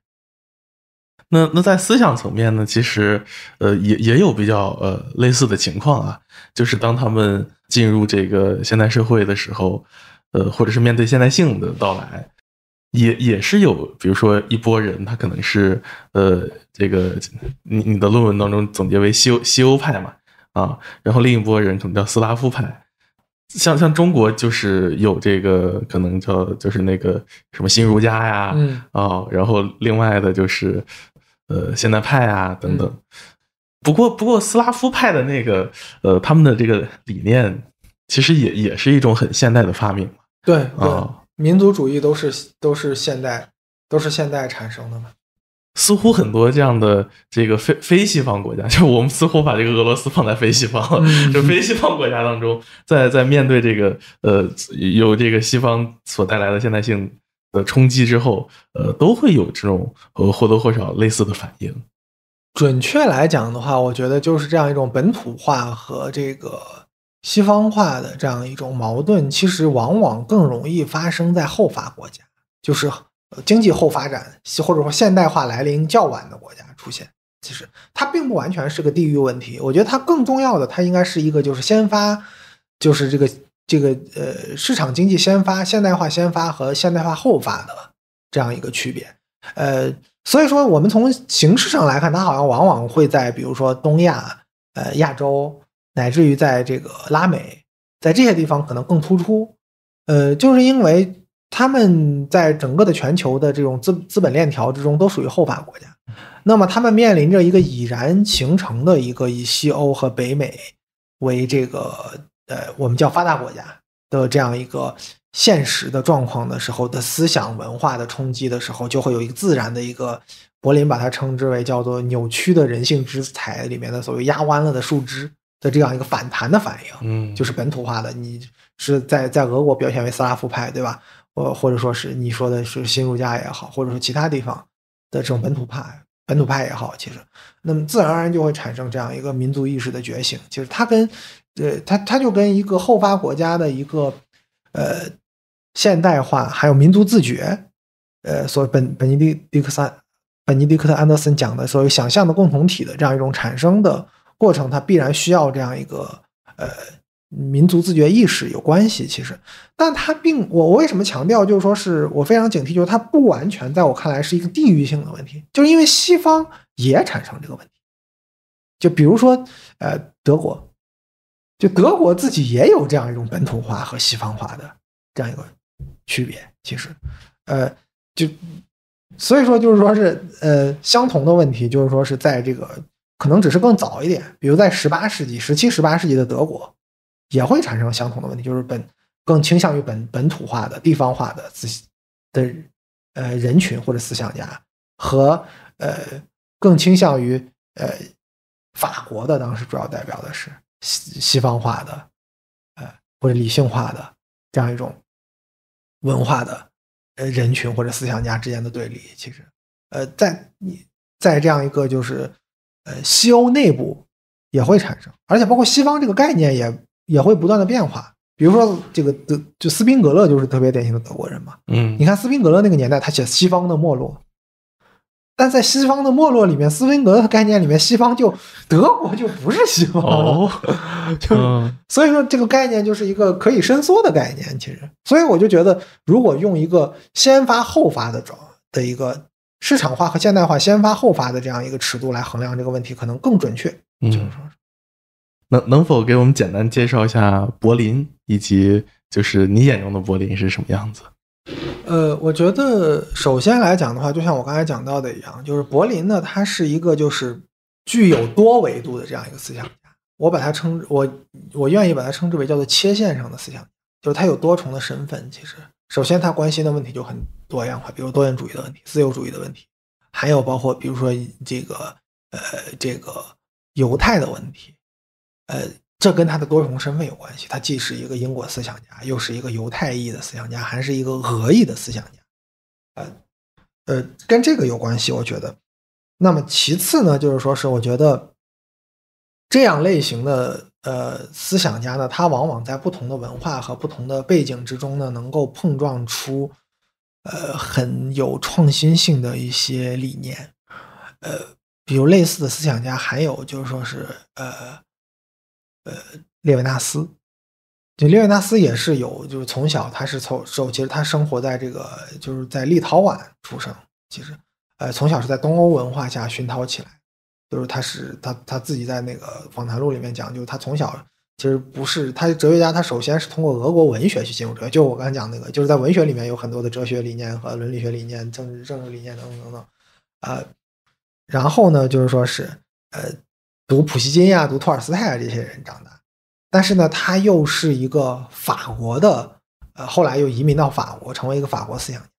那那在思想层面呢，其实呃也也有比较呃类似的情况啊，就是当他们进入这个现代社会的时候，呃或者是面对现代性的到来，也也是有比如说一波人他可能是呃这个你你的论文当中总结为西欧西欧派嘛啊，然后另一波人可能叫斯拉夫派，像像中国就是有这个可能叫就是那个什么新儒家呀啊，然后另外的就是。呃，现代派啊，等等。不过，不过，斯拉夫派的那个，呃，他们的这个理念，其实也也是一种很现代的发明。对，啊，民族主义都是都是现代，都是现代产生的嘛。似乎很多这样的这个非非西方国家，[laughs] 就我们似乎把这个俄罗斯放在非西方，[laughs] 就非西方国家当中，在在面对这个呃，有这个西方所带来的现代性。的冲击之后，呃，都会有这种和或多或少类似的反应。准确来讲的话，我觉得就是这样一种本土化和这个西方化的这样一种矛盾，其实往往更容易发生在后发国家，就是经济后发展或者说现代化来临较晚的国家出现。其实它并不完全是个地域问题，我觉得它更重要的，它应该是一个就是先发，就是这个。这个呃，市场经济先发、现代化先发和现代化后发的这样一个区别，呃，所以说我们从形式上来看，它好像往往会在比如说东亚、呃亚洲，乃至于在这个拉美，在这些地方可能更突出，呃，就是因为他们在整个的全球的这种资资本链条之中都属于后发国家，那么他们面临着一个已然形成的一个以西欧和北美为这个。呃，我们叫发达国家的这样一个现实的状况的时候的思想文化的冲击的时候，就会有一个自然的一个柏林把它称之为叫做扭曲的人性之才里面的所谓压弯了的树枝的这样一个反弹的反应，嗯，就是本土化的，你是在在俄国表现为斯拉夫派，对吧？呃，或者说是你说的是新儒家也好，或者说其他地方的这种本土派、本土派也好，其实那么自然而然就会产生这样一个民族意识的觉醒，其实它跟。对它，它就跟一个后发国家的一个，呃，现代化还有民族自觉，呃，所本本尼迪克三本尼迪克特·安德森讲的所谓想象的共同体的这样一种产生的过程，它必然需要这样一个呃民族自觉意识有关系。其实，但它并我我为什么强调，就是说是我非常警惕，就是它不完全在我看来是一个地域性的问题，就是因为西方也产生这个问题，就比如说呃德国。就德国自己也有这样一种本土化和西方化的这样一个区别，其实，呃，就所以说就是说是呃相同的问题，就是说是在这个可能只是更早一点，比如在十八世纪、十七、十八世纪的德国也会产生相同的问题，就是本更倾向于本本土化的地方化的思的呃人群或者思想家和呃更倾向于呃法国的当时主要代表的是。西西方化的，呃，或者理性化的这样一种文化的，呃，人群或者思想家之间的对立，其实，呃，在你在这样一个就是，呃，西欧内部也会产生，而且包括西方这个概念也也会不断的变化，比如说这个德就斯宾格勒就是特别典型的德国人嘛，嗯，你看斯宾格勒那个年代他写西方的没落。但在西方的没落里面，斯宾格的概念里面，西方就德国就不是西方了，[laughs] 就所以说这个概念就是一个可以伸缩的概念。其实，所以我就觉得，如果用一个先发后发的状的一个市场化和现代化，先发后发的这样一个尺度来衡量这个问题，可能更准确。就是说，能能否给我们简单介绍一下柏林，以及就是你眼中的柏林是什么样子？呃，我觉得首先来讲的话，就像我刚才讲到的一样，就是柏林呢，他是一个就是具有多维度的这样一个思想家。我把它称，我我愿意把它称之为叫做切线上的思想，就是他有多重的身份。其实，首先他关心的问题就很多样化，比如多元主义的问题、自由主义的问题，还有包括比如说这个呃这个犹太的问题，呃。这跟他的多重身份有关系，他既是一个英国思想家，又是一个犹太裔的思想家，还是一个俄裔的思想家，呃，呃，跟这个有关系，我觉得。那么其次呢，就是说是我觉得这样类型的呃思想家呢，他往往在不同的文化和不同的背景之中呢，能够碰撞出呃很有创新性的一些理念，呃，比如类似的思想家还有就是说是呃。呃，列维纳斯，就列维纳斯也是有，就是从小他是从，其实他生活在这个，就是在立陶宛出生，其实，呃，从小是在东欧文化下熏陶起来，就是他是他他自己在那个访谈录里面讲，就是他从小其实不是他哲学家，他首先是通过俄国文学去进入哲学，就我刚才讲那个，就是在文学里面有很多的哲学理念和伦理学理念、政治政治理念等等等等，啊，然后呢，就是说是呃。读普希金呀，读托尔斯泰啊，这些人长大，但是呢，他又是一个法国的，呃，后来又移民到法国，成为一个法国思想家，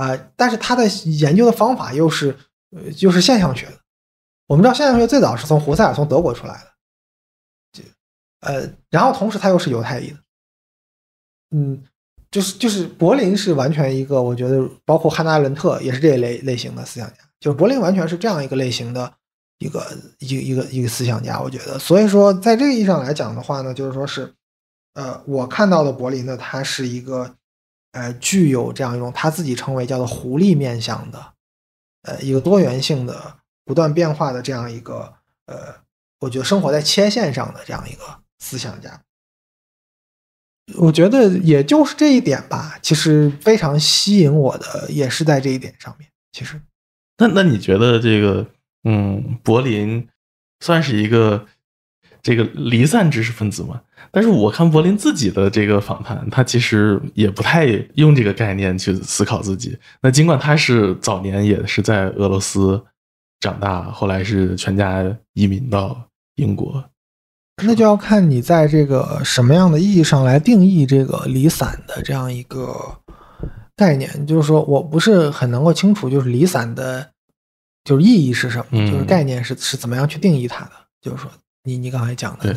啊，但是他的研究的方法又是，呃，又是现象学的。我们知道现象学最早是从胡塞尔从德国出来的，呃，然后同时他又是犹太裔的，嗯，就是就是柏林是完全一个，我觉得包括汉娜·伦特也是这一类类型的思想家，就是柏林完全是这样一个类型的。一个一一个一个思想家，我觉得，所以说，在这个意义上来讲的话呢，就是说是，呃，我看到的柏林呢，他是一个，呃，具有这样一种他自己称为叫做“狐狸面相”的，呃，一个多元性的、不断变化的这样一个，呃，我觉得生活在切线上的这样一个思想家，我觉得也就是这一点吧，其实非常吸引我的，也是在这一点上面，其实，那那你觉得这个？嗯，柏林算是一个这个离散知识分子嘛？但是我看柏林自己的这个访谈，他其实也不太用这个概念去思考自己。那尽管他是早年也是在俄罗斯长大，后来是全家移民到英国。那就要看你在这个什么样的意义上来定义这个离散的这样一个概念。就是说我不是很能够清楚，就是离散的。就是意义是什么？就是概念是是怎么样去定义它的？就是说，你你刚才讲的，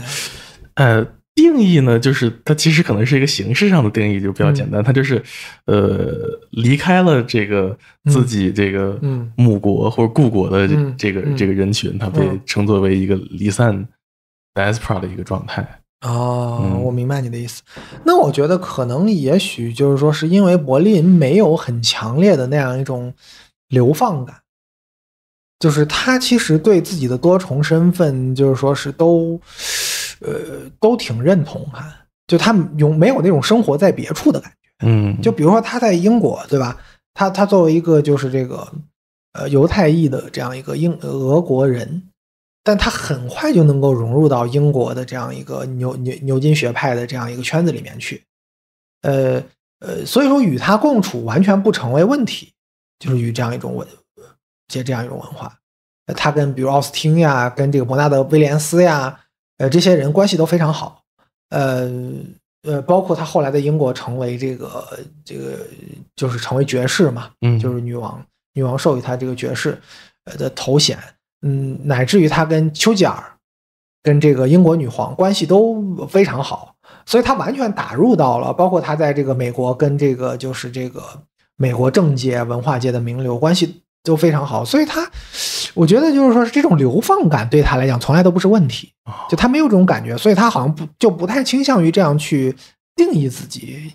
呃，定义呢，就是它其实可能是一个形式上的定义，就比较简单。它就是呃，离开了这个自己这个母国或者故国的这个这个人群，它被称作为一个离散 diaspora 的一个状态。哦，我明白你的意思。那我觉得可能也许就是说，是因为柏林没有很强烈的那样一种流放感。就是他其实对自己的多重身份，就是说是都，呃，都挺认同哈。就他有没有那种生活在别处的感觉？嗯，就比如说他在英国，对吧？他他作为一个就是这个呃犹太裔的这样一个英俄国人，但他很快就能够融入到英国的这样一个牛牛牛津学派的这样一个圈子里面去。呃呃，所以说与他共处完全不成为问题，就是与这样一种文。接这样一种文化，他跟比如奥斯汀呀，跟这个伯纳德·威廉斯呀，呃，这些人关系都非常好，呃呃，包括他后来在英国成为这个这个就是成为爵士嘛，嗯，就是女王女王授予他这个爵士的头衔，嗯，乃至于他跟丘吉尔，跟这个英国女皇关系都非常好，所以他完全打入到了，包括他在这个美国跟这个就是这个美国政界文化界的名流关系。都非常好，所以他，我觉得就是说是这种流放感对他来讲从来都不是问题，就他没有这种感觉，所以他好像不就不太倾向于这样去定义自己，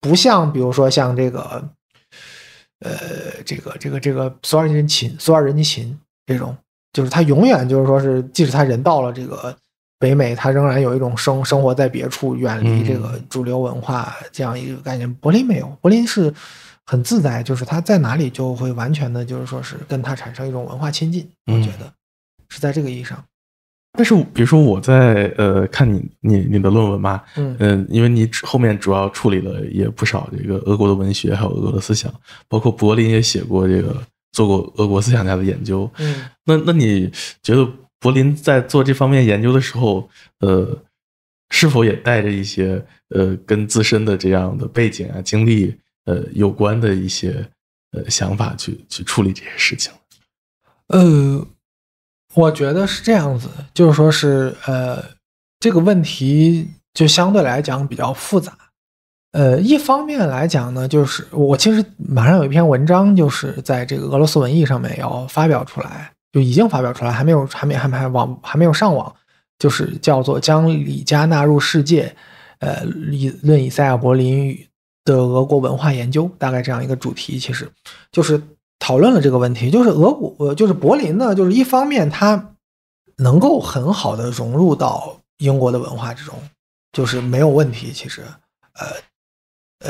不像比如说像这个，呃，这个这个这个索尔仁琴索尔仁琴这种，就是他永远就是说是即使他人到了这个北美，他仍然有一种生生活在别处，远离这个主流文化这样一个概念。柏林没有，柏林是。很自在，就是他在哪里就会完全的，就是说是跟他产生一种文化亲近。我觉得是在这个意义上。但是，比如说我在呃看你你你的论文嘛，嗯嗯，因为你后面主要处理了也不少这个俄国的文学，还有俄罗斯思想，包括柏林也写过这个做过俄国思想家的研究。嗯，那那你觉得柏林在做这方面研究的时候，呃，是否也带着一些呃跟自身的这样的背景啊经历？呃，有关的一些呃想法，去去处理这些事情。呃，我觉得是这样子，就是说是呃这个问题就相对来讲比较复杂。呃，一方面来讲呢，就是我其实马上有一篇文章，就是在这个俄罗斯文艺上面要发表出来，就已经发表出来，还没有还没还没还网还没有上网，就是叫做将李家纳入世界，呃，以论以赛亚柏林语。的俄国文化研究，大概这样一个主题，其实就是讨论了这个问题，就是俄国，呃，就是柏林呢，就是一方面它能够很好的融入到英国的文化之中，就是没有问题，其实，呃，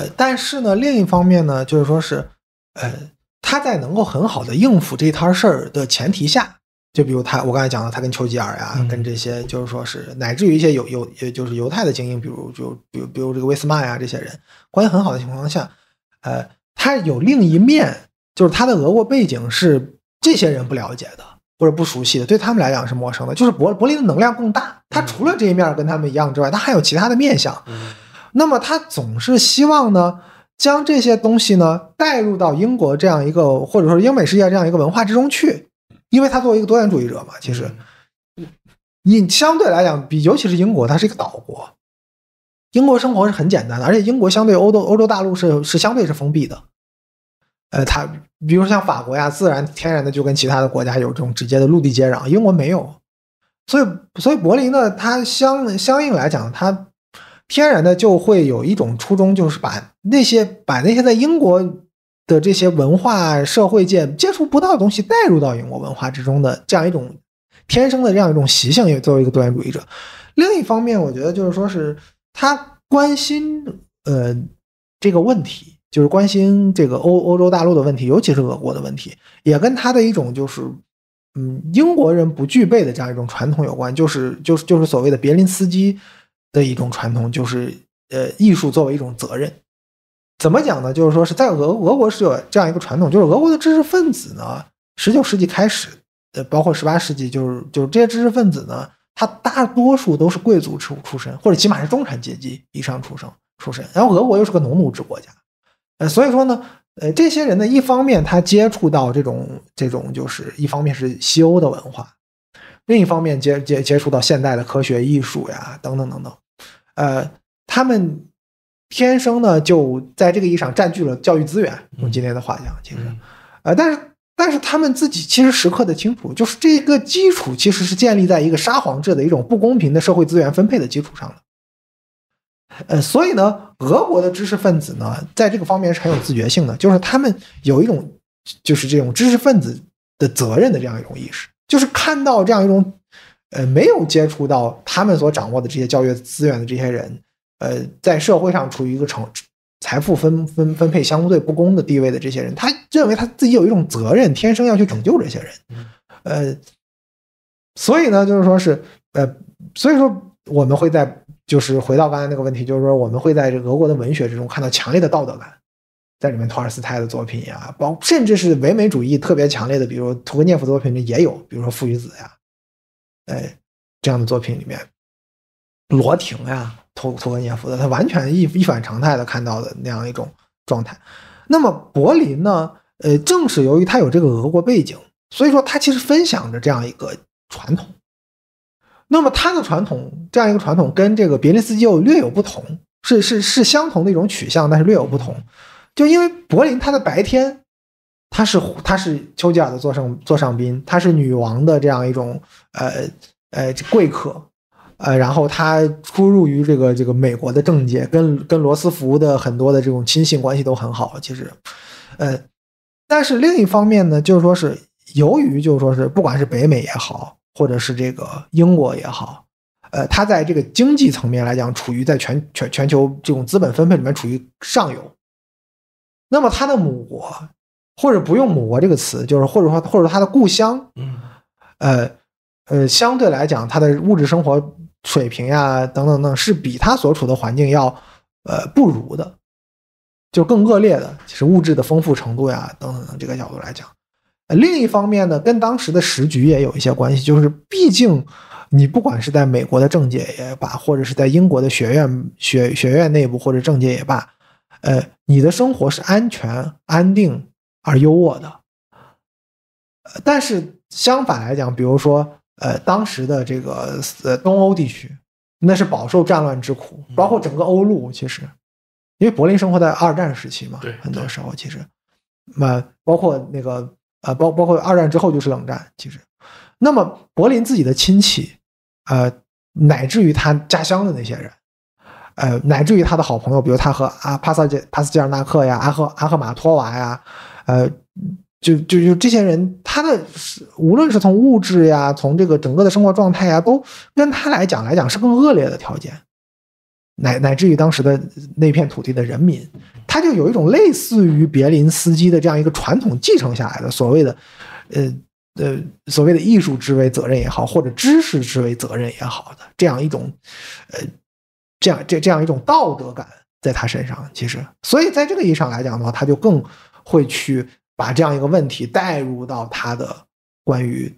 呃，但是呢，另一方面呢，就是说是，呃，它在能够很好的应付这摊事儿的前提下。就比如他，我刚才讲了，他跟丘吉尔呀，跟这些就是说是，乃至于一些犹犹，也就是犹太的精英，比如就比如比如这个威斯曼呀这些人关系很好的情况下，呃，他有另一面，就是他的俄国背景是这些人不了解的或者不熟悉的，对他们来讲是陌生的。就是伯柏林的能量更大，他除了这一面跟他们一样之外，他还有其他的面相。那么他总是希望呢，将这些东西呢带入到英国这样一个或者说英美世界这样一个文化之中去。因为他作为一个多元主义者嘛，其实，你相对来讲，比尤其是英国，它是一个岛国，英国生活是很简单的，而且英国相对欧洲欧洲大陆是是相对是封闭的，呃，它比如说像法国呀，自然天然的就跟其他的国家有这种直接的陆地接壤，英国没有，所以所以柏林呢，它相相应来讲，它天然的就会有一种初衷，就是把那些把那些在英国。的这些文化社会界接触不到的东西带入到英国文化之中的这样一种天生的这样一种习性，也作为一个多元主义者。另一方面，我觉得就是说是他关心呃这个问题，就是关心这个欧欧洲大陆的问题，尤其是俄国的问题，也跟他的一种就是嗯英国人不具备的这样一种传统有关，就是就是就是所谓的别林斯基的一种传统，就是呃艺术作为一种责任。怎么讲呢？就是说是在俄俄国是有这样一个传统，就是俄国的知识分子呢，十九世纪开始，呃，包括十八世纪，就是就是这些知识分子呢，他大多数都是贵族出出身，或者起码是中产阶级以上出生出身。然后俄国又是个农奴制国家，呃，所以说呢，呃，这些人呢，一方面他接触到这种这种，就是一方面是西欧的文化，另一方面接接接触到现代的科学艺术呀等等等等，呃，他们。天生呢就在这个意义上占据了教育资源。用今天的话讲，其实，呃，但是但是他们自己其实时刻的清楚，就是这个基础其实是建立在一个沙皇制的一种不公平的社会资源分配的基础上的。呃，所以呢，俄国的知识分子呢，在这个方面是很有自觉性的，就是他们有一种就是这种知识分子的责任的这样一种意识，就是看到这样一种呃没有接触到他们所掌握的这些教育资源的这些人。呃，在社会上处于一个成财富分分分配相对不公的地位的这些人，他认为他自己有一种责任，天生要去拯救这些人。呃，所以呢，就是说是呃，所以说我们会在就是回到刚才那个问题，就是说我们会在这个俄国的文学之中看到强烈的道德感，在里面托尔斯泰的作品呀，包甚至是唯美主义特别强烈的，比如屠格涅夫的作品里也有，比如说《父与子》呀，哎这样的作品里面，罗婷呀。托托格涅夫的，他完全一一反常态的看到的那样一种状态。那么柏林呢？呃，正是由于他有这个俄国背景，所以说他其实分享着这样一个传统。那么他的传统，这样一个传统跟这个别林斯基又略有不同，是是是相同的一种取向，但是略有不同。就因为柏林，他的白天，他是他是丘吉尔的座上座上宾，他是女王的这样一种呃呃贵客。呃，然后他出入于这个这个美国的政界，跟跟罗斯福的很多的这种亲信关系都很好。其实，呃，但是另一方面呢，就是说是由于就是说是不管是北美也好，或者是这个英国也好，呃，他在这个经济层面来讲，处于在全全全球这种资本分配里面处于上游。那么他的母国，或者不用母国这个词，就是或者说或者他的故乡，嗯，呃呃，相对来讲，他的物质生活。水平呀，等等等，是比他所处的环境要，呃，不如的，就更恶劣的。其实物质的丰富程度呀，等等等，这个角度来讲。另一方面呢，跟当时的时局也有一些关系。就是毕竟，你不管是在美国的政界也罢，或者是在英国的学院学学院内部或者政界也罢，呃，你的生活是安全、安定而优渥的。但是相反来讲，比如说。呃，当时的这个呃东欧地区，那是饱受战乱之苦，包括整个欧陆。其实，因为柏林生活在二战时期嘛，对，很多时候其实，那包括那个呃，包包括二战之后就是冷战。其实，那么柏林自己的亲戚，呃，乃至于他家乡的那些人，呃，乃至于他的好朋友，比如他和阿帕萨杰帕斯吉尔纳克呀，阿赫阿赫马托娃呀，呃。就就就这些人，他的无论是从物质呀，从这个整个的生活状态呀，都跟他来讲来讲是更恶劣的条件，乃乃至于当时的那片土地的人民，他就有一种类似于别林斯基的这样一个传统继承下来的所谓的，呃呃所谓的艺术之为责任也好，或者知识之为责任也好的这样一种，呃这样这这样一种道德感在他身上其实，所以在这个意义上来讲的话，他就更会去。把这样一个问题带入到他的关于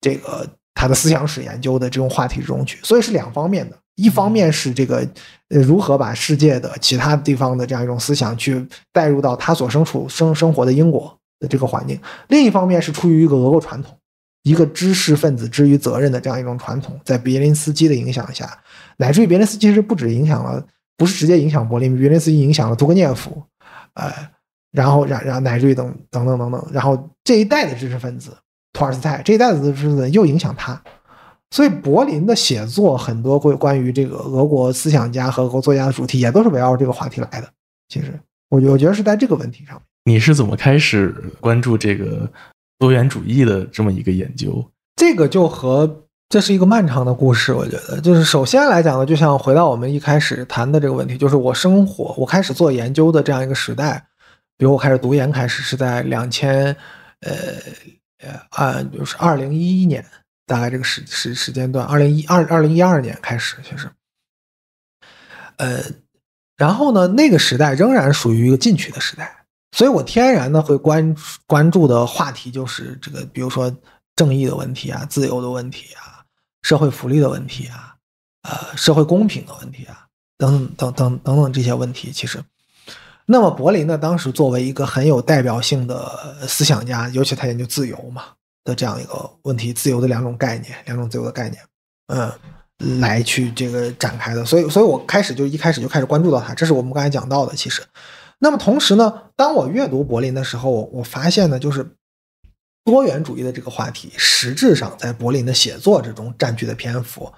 这个他的思想史研究的这种话题之中去，所以是两方面的。一方面是这个如何把世界的其他地方的这样一种思想去带入到他所身处生生活的英国的这个环境；另一方面是出于一个俄国传统，一个知识分子之于责任的这样一种传统。在别林斯基的影响下，乃至于别林斯基是不止影响了，不是直接影响柏林，别林斯基影响了图格涅夫，呃。然后，然然，乃至于等等等等等然后这一代的知识分子，托尔斯泰这一代的知识分子又影响他，所以柏林的写作很多会关于这个俄国思想家和俄国作家的主题，也都是围绕这个话题来的。其实，我我觉得是在这个问题上你是怎么开始关注这个多元主义的这么一个研究？这个就和这是一个漫长的故事。我觉得，就是首先来讲呢，就像回到我们一开始谈的这个问题，就是我生活，我开始做研究的这样一个时代。比如我开始读研开始是在两千，呃呃就是二零一一年，大概这个时时时间段，二零一二二零一二年开始其实，呃，然后呢，那个时代仍然属于一个进取的时代，所以我天然的会关关注的话题就是这个，比如说正义的问题啊，自由的问题啊，社会福利的问题啊，呃，社会公平的问题啊，等等等等等等这些问题，其实。那么柏林呢？当时作为一个很有代表性的思想家，尤其他研究自由嘛的这样一个问题，自由的两种概念，两种自由的概念，嗯，来去这个展开的。所以，所以我开始就一开始就开始关注到他，这是我们刚才讲到的。其实，那么同时呢，当我阅读柏林的时候，我发现呢，就是多元主义的这个话题，实质上在柏林的写作之中占据的篇幅，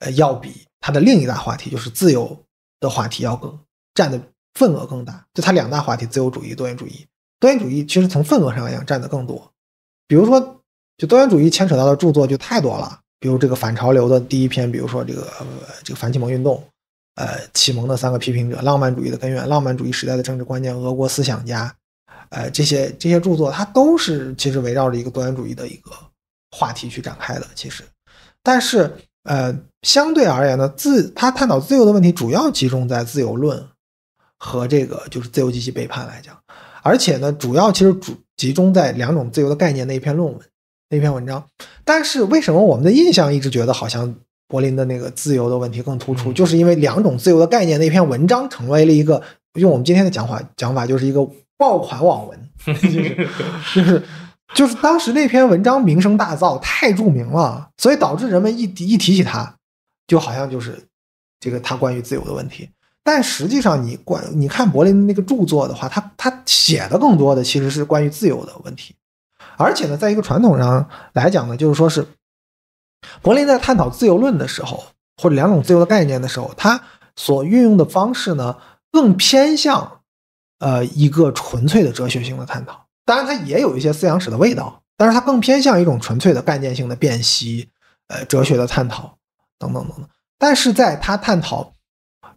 呃，要比他的另一大话题，就是自由的话题，要更占的。份额更大，就它两大话题：自由主义、多元主义。多元主义其实从份额上来讲占的更多。比如说，就多元主义牵扯到的著作就太多了，比如这个反潮流的第一篇，比如说这个这个反启蒙运动，呃，启蒙的三个批评者，浪漫主义的根源，浪漫主义时代的政治观念，俄国思想家，呃，这些这些著作，它都是其实围绕着一个多元主义的一个话题去展开的。其实，但是呃，相对而言呢，自他探讨自由的问题主要集中在自由论。和这个就是自由及其背叛来讲，而且呢，主要其实主集中在两种自由的概念那一篇论文那篇文章。但是为什么我们的印象一直觉得好像柏林的那个自由的问题更突出？就是因为两种自由的概念那篇文章成为了一个用我们今天的讲法讲法就是一个爆款网文，[laughs] 就是就是就是当时那篇文章名声大噪，太著名了，所以导致人们一一提起他，就好像就是这个他关于自由的问题。但实际上，你管你看柏林的那个著作的话，他他写的更多的其实是关于自由的问题。而且呢，在一个传统上来讲呢，就是说是柏林在探讨自由论的时候，或者两种自由的概念的时候，他所运用的方式呢，更偏向呃一个纯粹的哲学性的探讨。当然，它也有一些思想史的味道，但是它更偏向一种纯粹的概念性的辨析，呃，哲学的探讨等等等等。但是在他探讨。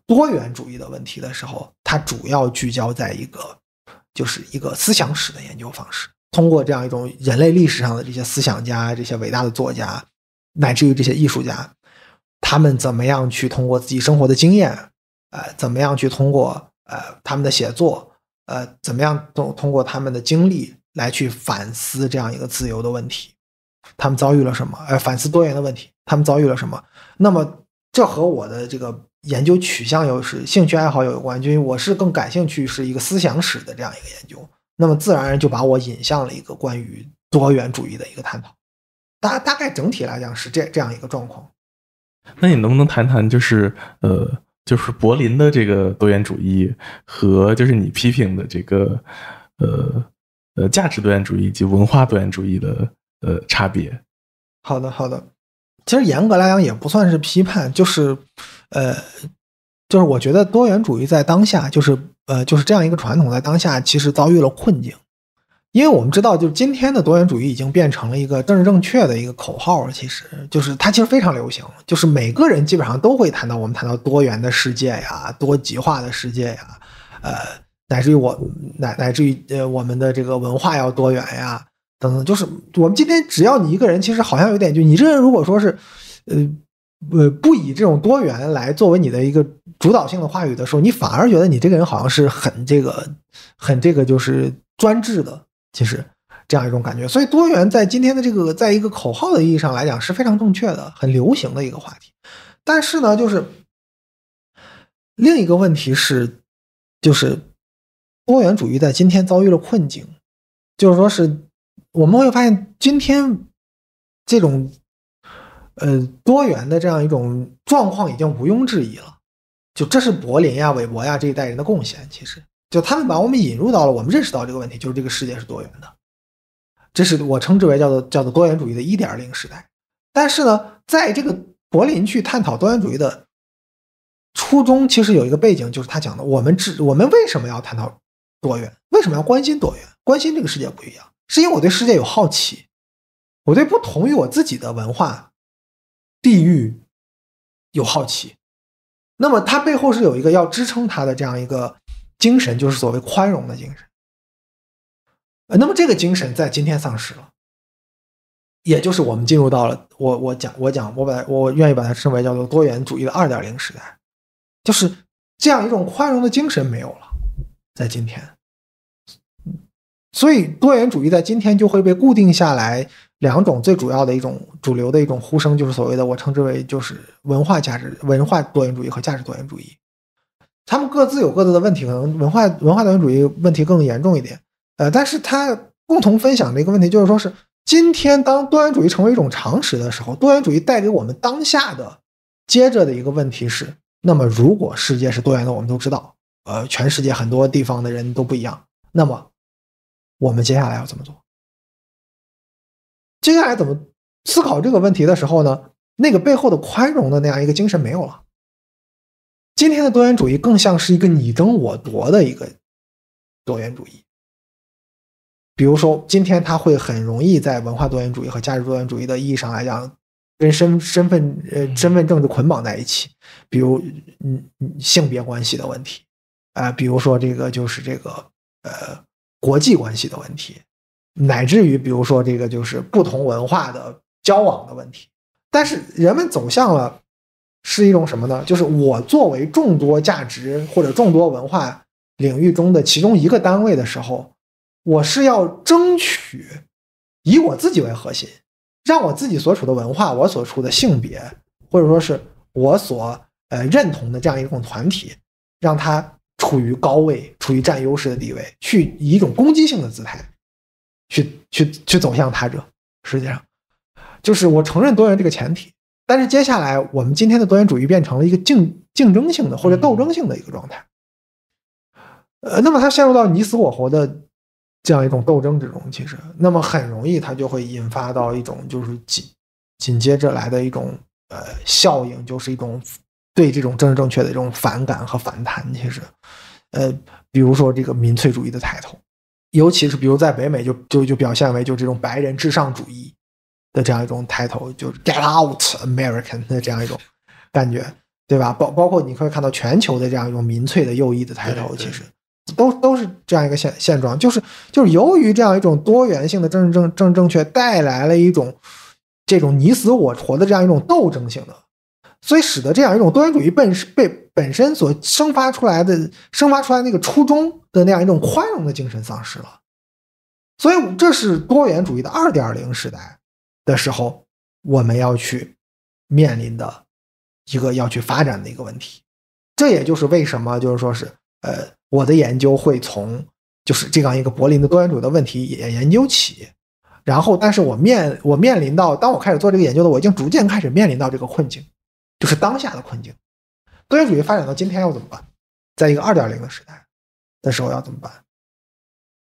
多元主义的问题的时候，它主要聚焦在一个，就是一个思想史的研究方式。通过这样一种人类历史上的这些思想家、这些伟大的作家，乃至于这些艺术家，他们怎么样去通过自己生活的经验，呃，怎么样去通过呃他们的写作，呃，怎么样通通过他们的经历来去反思这样一个自由的问题，他们遭遇了什么？呃，反思多元的问题，他们遭遇了什么？那么，这和我的这个。研究取向又是兴趣爱好有关，因为我是更感兴趣是一个思想史的这样一个研究，那么自然而然就把我引向了一个关于多元主义的一个探讨。大大概整体来讲是这这样一个状况。那你能不能谈谈，就是呃，就是柏林的这个多元主义和就是你批评的这个呃呃价值多元主义以及文化多元主义的呃差别？好的，好的。其实严格来讲也不算是批判，就是。呃，就是我觉得多元主义在当下，就是呃，就是这样一个传统在当下其实遭遇了困境，因为我们知道，就是今天的多元主义已经变成了一个政治正确的一个口号了。其实，就是它其实非常流行，就是每个人基本上都会谈到我们谈到多元的世界呀、多极化的世界呀，呃，乃至于我乃乃至于呃我们的这个文化要多元呀等等。就是我们今天只要你一个人，其实好像有点就你这人如果说是呃。呃，不以这种多元来作为你的一个主导性的话语的时候，你反而觉得你这个人好像是很这个、很这个，就是专制的，其实这样一种感觉。所以多元在今天的这个，在一个口号的意义上来讲是非常正确的、很流行的一个话题。但是呢，就是另一个问题是，就是多元主义在今天遭遇了困境，就是说是我们会发现今天这种。呃，多元的这样一种状况已经毋庸置疑了。就这是柏林呀、韦伯呀这一代人的贡献，其实就他们把我们引入到了我们认识到这个问题，就是这个世界是多元的。这是我称之为叫做叫做多元主义的一点零时代。但是呢，在这个柏林去探讨多元主义的初衷，其实有一个背景，就是他讲的我们只我们为什么要探讨多元？为什么要关心多元？关心这个世界不一样，是因为我对世界有好奇，我对不同于我自己的文化。地域有好奇，那么它背后是有一个要支撑它的这样一个精神，就是所谓宽容的精神。呃，那么这个精神在今天丧失了，也就是我们进入到了我我讲我讲我把我愿意把它称为叫做多元主义的二点零时代，就是这样一种宽容的精神没有了，在今天，所以多元主义在今天就会被固定下来。两种最主要的一种主流的一种呼声，就是所谓的我称之为就是文化价值、文化多元主义和价值多元主义。他们各自有各自的问题，可能文化文化多元主义问题更严重一点。呃，但是它共同分享的一个问题就是，说是今天当多元主义成为一种常识的时候，多元主义带给我们当下的接着的一个问题是：那么如果世界是多元的，我们都知道，呃，全世界很多地方的人都不一样，那么我们接下来要怎么做？接下来怎么思考这个问题的时候呢？那个背后的宽容的那样一个精神没有了。今天的多元主义更像是一个你争我夺的一个多元主义。比如说，今天他会很容易在文化多元主义和价值多元主义的意义上来讲，跟身身份呃身份政治捆绑在一起。比如嗯性别关系的问题啊，比如说这个就是这个呃国际关系的问题。乃至于比如说这个就是不同文化的交往的问题，但是人们走向了是一种什么呢？就是我作为众多价值或者众多文化领域中的其中一个单位的时候，我是要争取以我自己为核心，让我自己所处的文化、我所处的性别，或者说是我所呃认同的这样一种团体，让它处于高位、处于占优势的地位，去以一种攻击性的姿态。去去去走向他者，实际上就是我承认多元这个前提，但是接下来我们今天的多元主义变成了一个竞竞争性的或者斗争性的一个状态，呃，那么它陷入到你死我活的这样一种斗争之中，其实那么很容易它就会引发到一种就是紧紧接着来的一种呃效应，就是一种对这种政治正确的一种反感和反弹，其实呃，比如说这个民粹主义的抬头。尤其是，比如在北美，就就就表现为就这种白人至上主义的这样一种抬头，就是 Get Out American 的这样一种感觉，对吧？包包括你会看到全球的这样一种民粹的右翼的抬头，其实都都是这样一个现现状，就是就是由于这样一种多元性的政治正正正确带来了一种这种你死我活的这样一种斗争性的。所以，使得这样一种多元主义本被本身所生发出来的、生发出来那个初衷的那样一种宽容的精神丧失了。所以，这是多元主义的二点零时代的时候，我们要去面临的，一个要去发展的一个问题。这也就是为什么，就是说是，呃，我的研究会从就是这样一个柏林的多元主义的问题也研究起。然后，但是我面我面临到，当我开始做这个研究的，我已经逐渐开始面临到这个困境。就是当下的困境，个人主义发展到今天要怎么办？在一个二点零的时代的时候要怎么办？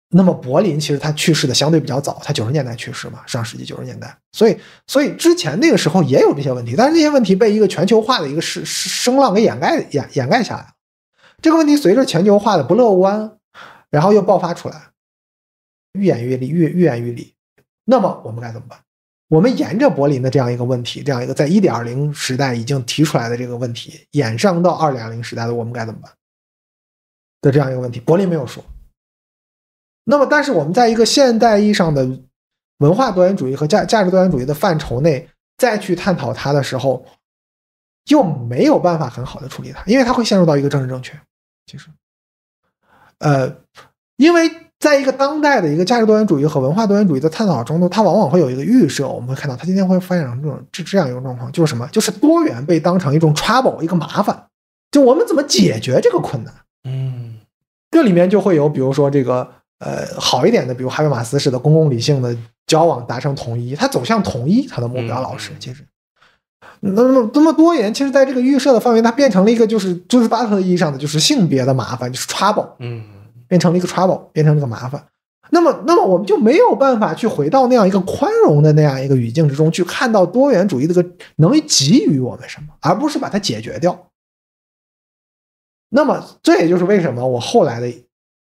那么柏林其实他去世的相对比较早，他九十年代去世嘛，上世纪九十年代，所以所以之前那个时候也有这些问题，但是这些问题被一个全球化的一个声声浪给掩盖掩掩盖下来了。这个问题随着全球化的不乐观，然后又爆发出来，愈演愈烈，愈愈演愈烈。那么我们该怎么办？我们沿着柏林的这样一个问题，这样一个在一点零时代已经提出来的这个问题，衍上到二点零时代的我们该怎么办的这样一个问题，柏林没有说。那么，但是我们在一个现代意义上的文化多元主义和价价值多元主义的范畴内再去探讨它的时候，又没有办法很好的处理它，因为它会陷入到一个政治正确，其实，呃。因为在一个当代的一个价值多元主义和文化多元主义的探讨中呢，它往往会有一个预设，我们会看到它今天会发展成这种这这样一个状况，就是什么？就是多元被当成一种 trouble，一个麻烦。就我们怎么解决这个困难？嗯，这里面就会有比如说这个呃好一点的，比如哈贝马斯式的公共理性的交往达成统一，它走向统一，它的目标老师，其实。那么，那么多元，其实在这个预设的范围，它变成了一个就是朱斯巴特意义上的就是性别的麻烦，就是 trouble。嗯。变成了一个 trouble，变成了一个麻烦。那么，那么我们就没有办法去回到那样一个宽容的那样一个语境之中，去看到多元主义这个能给予我们什么，而不是把它解决掉。那么，这也就是为什么我后来的，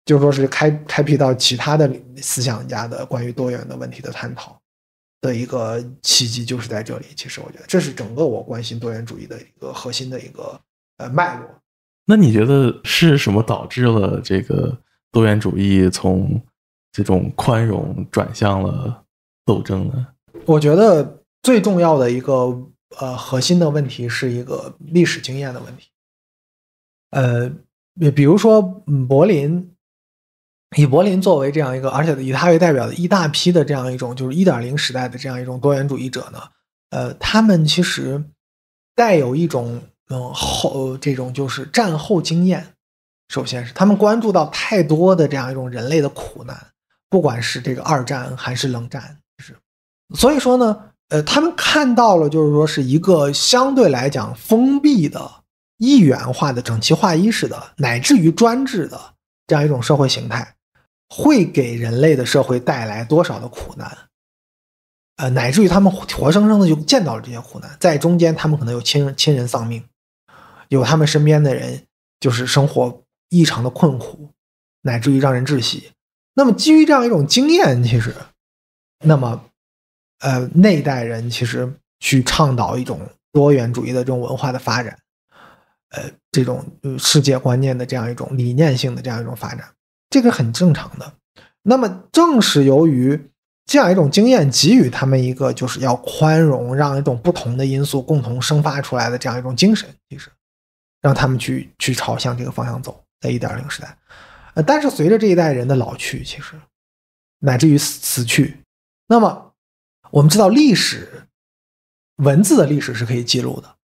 就说是开开辟到其他的思想家的关于多元的问题的探讨的一个契机，就是在这里。其实，我觉得这是整个我关心多元主义的一个核心的一个呃脉络。那你觉得是什么导致了这个？多元主义从这种宽容转向了斗争呢？我觉得最重要的一个呃核心的问题是一个历史经验的问题。呃，比如说柏林，以柏林作为这样一个，而且以他为代表的一大批的这样一种就是一点零时代的这样一种多元主义者呢，呃，他们其实带有一种嗯后这种就是战后经验。首先是他们关注到太多的这样一种人类的苦难，不管是这个二战还是冷战，是，所以说呢，呃，他们看到了就是说是一个相对来讲封闭的、一元化的、整齐划一式的，乃至于专制的这样一种社会形态，会给人类的社会带来多少的苦难，呃，乃至于他们活生生的就见到了这些苦难，在中间他们可能有亲人亲人丧命，有他们身边的人就是生活。异常的困苦，乃至于让人窒息。那么，基于这样一种经验，其实，那么，呃，那一代人其实去倡导一种多元主义的这种文化的发展，呃，这种世界观念的这样一种理念性的这样一种发展，这个很正常的。那么，正是由于这样一种经验，给予他们一个就是要宽容，让一种不同的因素共同生发出来的这样一种精神，其实，让他们去去朝向这个方向走。在一点零时代，呃，但是随着这一代人的老去，其实乃至于死死去，那么我们知道历史文字的历史是可以记录的，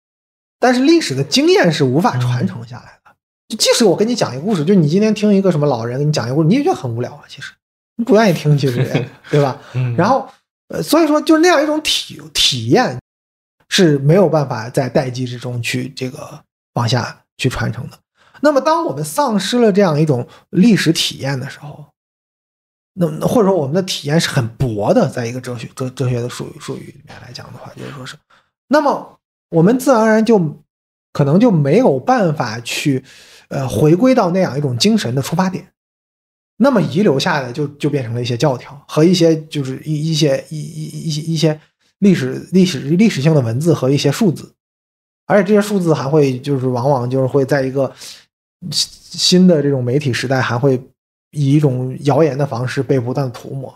但是历史的经验是无法传承下来的。就即使我跟你讲一个故事，就你今天听一个什么老人给你讲一个故事，你也觉得很无聊啊，其实你不愿意听，其实也 [laughs] 对吧？然后呃，所以说就是那样一种体体验是没有办法在代际之中去这个往下去传承的。那么，当我们丧失了这样一种历史体验的时候，那或者说我们的体验是很薄的，在一个哲学哲哲学的术语术语里面来讲的话，就是说是，那么我们自然而然就可能就没有办法去，呃，回归到那样一种精神的出发点。那么遗留下的就就变成了一些教条和一些就是一一些一一一些一些历史历史历史性的文字和一些数字，而且这些数字还会就是往往就是会在一个新的这种媒体时代，还会以一种谣言的方式被不断涂抹。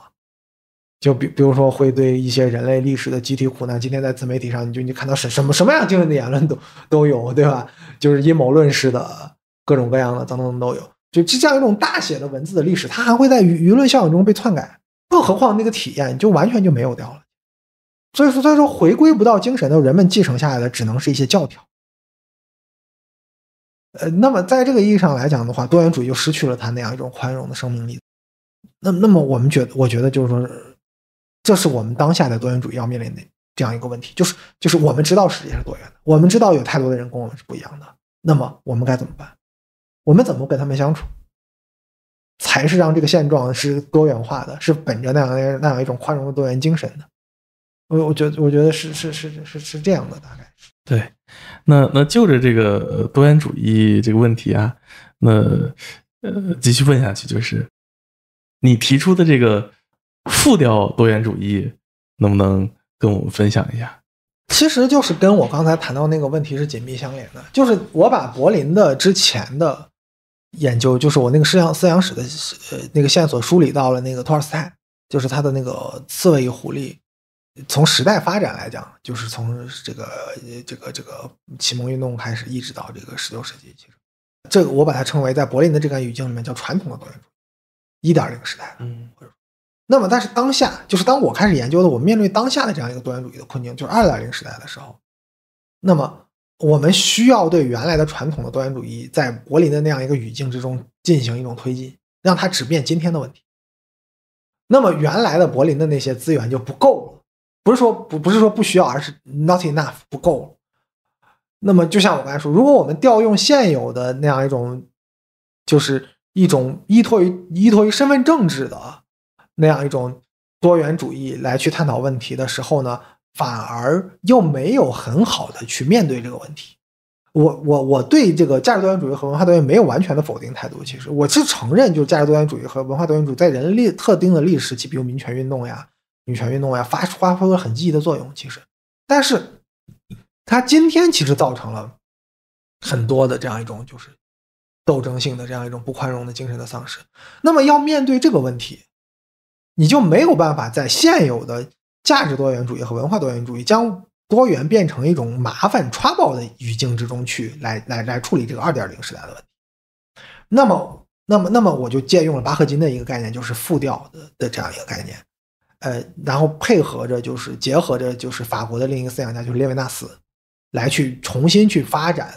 就比比如说，会对一些人类历史的集体苦难，今天在自媒体上，你就你看到什什么什么样精神的言论都都有，对吧？就是阴谋论式的，各种各样的等等都有。就这样一种大写的文字的历史，它还会在舆舆论效应中被篡改。更何况那个体验就完全就没有掉了。所以说，所以说回归不到精神的人们继承下来的，只能是一些教条。呃，那么在这个意义上来讲的话，多元主义就失去了它那样一种宽容的生命力。那那么我们觉，我觉得就是说，这是我们当下的多元主义要面临的这样一个问题，就是就是我们知道世界是多元的，我们知道有太多的人跟我们是不一样的，那么我们该怎么办？我们怎么跟他们相处，才是让这个现状是多元化的，是本着那样那样那样一种宽容的多元精神的？我我觉，我觉得是是是是是这样的，大概是对。那那就着这个多元主义这个问题啊，那呃继续问下去就是，你提出的这个复调多元主义能不能跟我们分享一下？其实就是跟我刚才谈到那个问题是紧密相连的，就是我把柏林的之前的研究，就是我那个思想思想史的呃那个线索梳理到了那个托尔斯泰，就是他的那个刺猬与狐狸。从时代发展来讲，就是从这个这个这个启蒙运动开始，一直到这个16世纪，其实这个我把它称为在柏林的这个语境里面叫传统的多元主义1.0时代。嗯。那么，但是当下就是当我开始研究的，我面对当下的这样一个多元主义的困境，就是2.0时代的时候，那么我们需要对原来的传统的多元主义在柏林的那样一个语境之中进行一种推进，让它只变今天的问题。那么原来的柏林的那些资源就不够了。不是说不，不是说不需要，而是 not enough 不够。那么，就像我刚才说，如果我们调用现有的那样一种，就是一种依托于依托于身份政治的那样一种多元主义来去探讨问题的时候呢，反而又没有很好的去面对这个问题。我我我对这个价值多元主义和文化多元没有完全的否定态度。其实，我是承认，就是价值多元主义和文化多元主义在人类特定的历史时期，比如民权运动呀。女权运动呀，发发挥了很积极的作用，其实，但是它今天其实造成了很多的这样一种就是斗争性的这样一种不宽容的精神的丧失。那么，要面对这个问题，你就没有办法在现有的价值多元主义和文化多元主义将多元变成一种麻烦 trouble 的语境之中去来来来处理这个二点零时代的问题。那么，那么，那么我就借用了巴赫金的一个概念，就是复调的这样一个概念。呃，然后配合着就是结合着就是法国的另一个思想家就是列维纳斯，来去重新去发展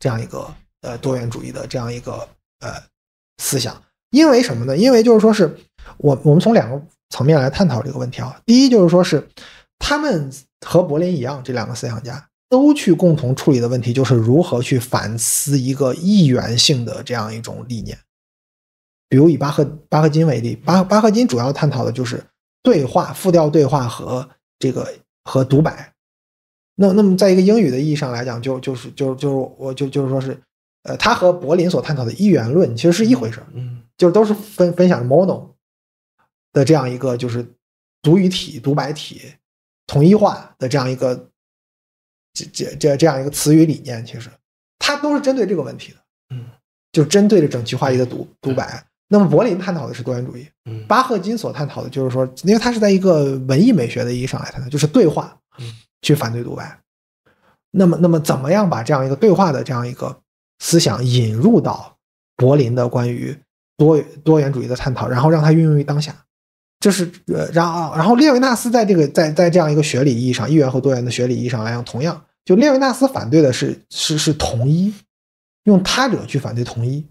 这样一个呃多元主义的这样一个呃思想。因为什么呢？因为就是说是我我们从两个层面来探讨这个问题啊。第一就是说是他们和柏林一样，这两个思想家都去共同处理的问题就是如何去反思一个一元性的这样一种理念。比如以巴赫巴赫金为例，巴巴赫金主要探讨的就是。对话、复调对话和这个和独白，那那么，在一个英语的意义上来讲，就就是就是就是，我就就是说是，呃，他和柏林所探讨的一元论其实是一回事儿，嗯，就是都是分分享 mono 的这样一个就是独语体、独白体、统一化的这样一个这这这这样一个词语理念，其实它都是针对这个问题的，嗯，就针对着整齐划一的独独白。那么柏林探讨的是多元主义，巴赫金所探讨的就是说，因为他是在一个文艺美学的意义上来谈，就是对话，去反对独白。那么，那么怎么样把这样一个对话的这样一个思想引入到柏林的关于多多元主义的探讨，然后让它运用于当下，就是呃，然后然后列维纳斯在这个在在这样一个学理意义上，一元和多元的学理意义上来讲，同样，就列维纳斯反对的是是是同一，用他者去反对同一，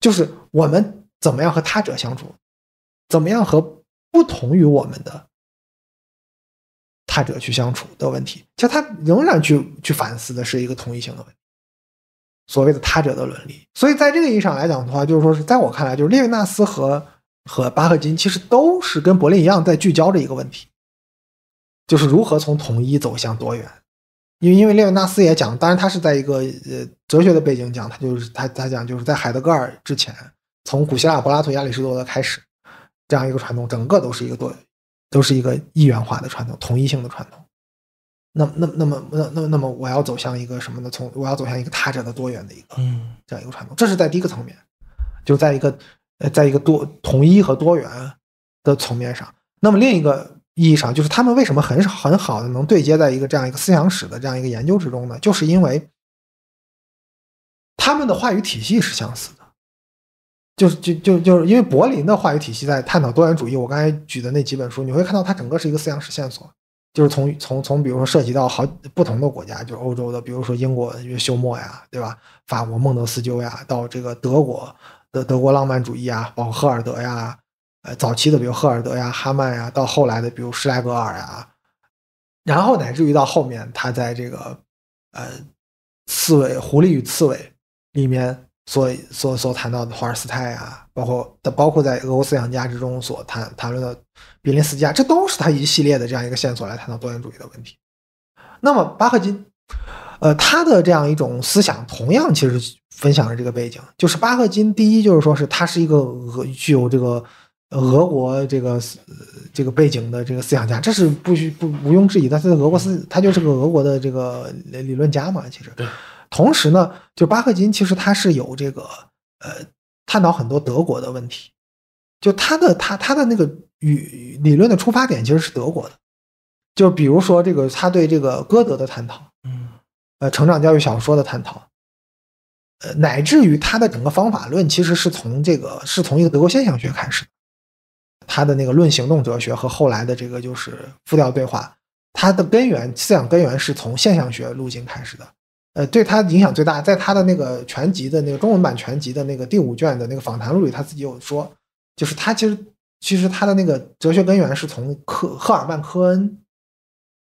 就是。我们怎么样和他者相处？怎么样和不同于我们的他者去相处的问题？其实他仍然去去反思的是一个同一性的问题，所谓的他者的伦理。所以，在这个意义上来讲的话，就是说，在我看来，就是列维纳斯和和巴赫金其实都是跟柏林一样在聚焦着一个问题，就是如何从统一走向多元。因因为列维纳斯也讲，当然他是在一个呃哲学的背景讲，他就是他他讲就是在海德格尔之前。从古希腊柏拉图、亚里士多德开始，这样一个传统，整个都是一个多，都是一个一元化的传统，同一性的传统。那那那么那那那么，我要走向一个什么呢？从我要走向一个他者的多元的一个，嗯，这样一个传统。这是在第一个层面，就在一个呃，在一个多统一和多元的层面上。那么另一个意义上，就是他们为什么很很好的能对接在一个这样一个思想史的这样一个研究之中呢？就是因为他们的话语体系是相似。就是就就就是因为柏林的话语体系在探讨多元主义。我刚才举的那几本书，你会看到它整个是一个思想史线索，就是从从从，比如说涉及到好不同的国家，就是欧洲的，比如说英国为休谟呀，对吧？法国孟德斯鸠呀，到这个德国的德国浪漫主义啊，包括赫尔德呀，呃，早期的比如赫尔德呀、哈曼呀，到后来的比如施莱格尔呀，然后乃至于到后面他在这个呃《刺猬狐狸与刺猬》里面。所所所谈到的华尔斯泰啊，包括的包括在俄国思想家之中所谈谈论的比林斯基啊，这都是他一系列的这样一个线索来谈到多元主义的问题。那么巴赫金，呃，他的这样一种思想同样其实分享了这个背景，就是巴赫金第一就是说是他是一个俄具有这个俄国这个这个背景的这个思想家，这是不需不毋庸置疑的。他在俄国思他就是个俄国的这个理论家嘛，其实。同时呢，就巴赫金其实他是有这个呃探讨很多德国的问题，就他的他他的那个语理论的出发点其实是德国的，就比如说这个他对这个歌德的探讨，嗯，呃成长教育小说的探讨，呃乃至于他的整个方法论其实是从这个是从一个德国现象学开始，的。他的那个论行动哲学和后来的这个就是复调对话，他的根源思想根源是从现象学路径开始的。呃，对他影响最大，在他的那个全集的那个中文版全集的那个第五卷的那个访谈录里，他自己有说，就是他其实其实他的那个哲学根源是从科赫尔曼科恩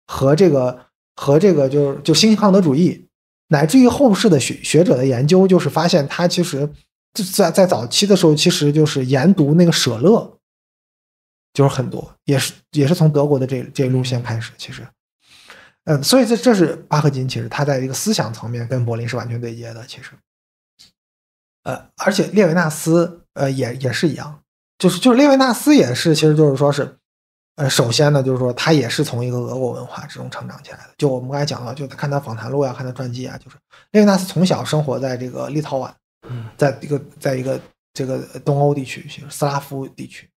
和这个和这个就是就新康德主义，乃至于后世的学学者的研究，就是发现他其实，就在在早期的时候，其实就是研读那个舍勒，就是很多也是也是从德国的这这一路线开始，其实。嗯，所以这这是巴赫金，其实他在一个思想层面跟柏林是完全对接的。其实，呃，而且列维纳斯，呃，也也是一样，就是就是列维纳斯也是，其实就是说是，呃，首先呢，就是说他也是从一个俄国文化之中成长起来的。就我们刚才讲了，就看他访谈录呀，看他传记啊，就是列维纳斯从小生活在这个立陶宛，在一个在一个这个东欧地区，就是斯拉夫地区。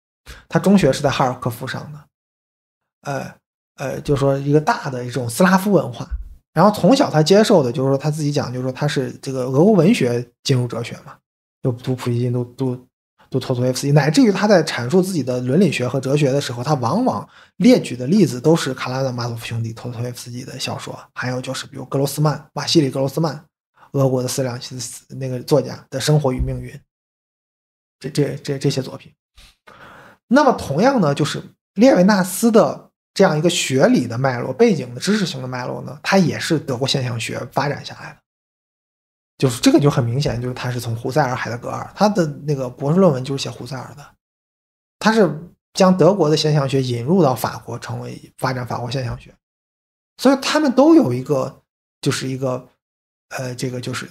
他中学是在哈尔科夫上的，呃。呃，就说一个大的一种斯拉夫文化，然后从小他接受的就是说他自己讲，就是说他是这个俄国文学进入哲学嘛，就读普希金，读读读托托耶夫斯基，乃至于他在阐述自己的伦理学和哲学的时候，他往往列举的例子都是卡拉的马佐夫兄弟、托托耶夫斯基的小说，还有就是比如格罗斯曼、瓦西里格罗斯曼，俄国的四两那个作家的《生活与命运》，这这这这些作品。那么同样呢，就是列维纳斯的。这样一个学理的脉络、背景的知识型的脉络呢，它也是德国现象学发展下来的。就是这个就很明显，就是他是从胡塞尔、海德格尔，他的那个博士论文就是写胡塞尔的。他是将德国的现象学引入到法国，成为发展法国现象学。所以他们都有一个，就是一个，呃，这个就是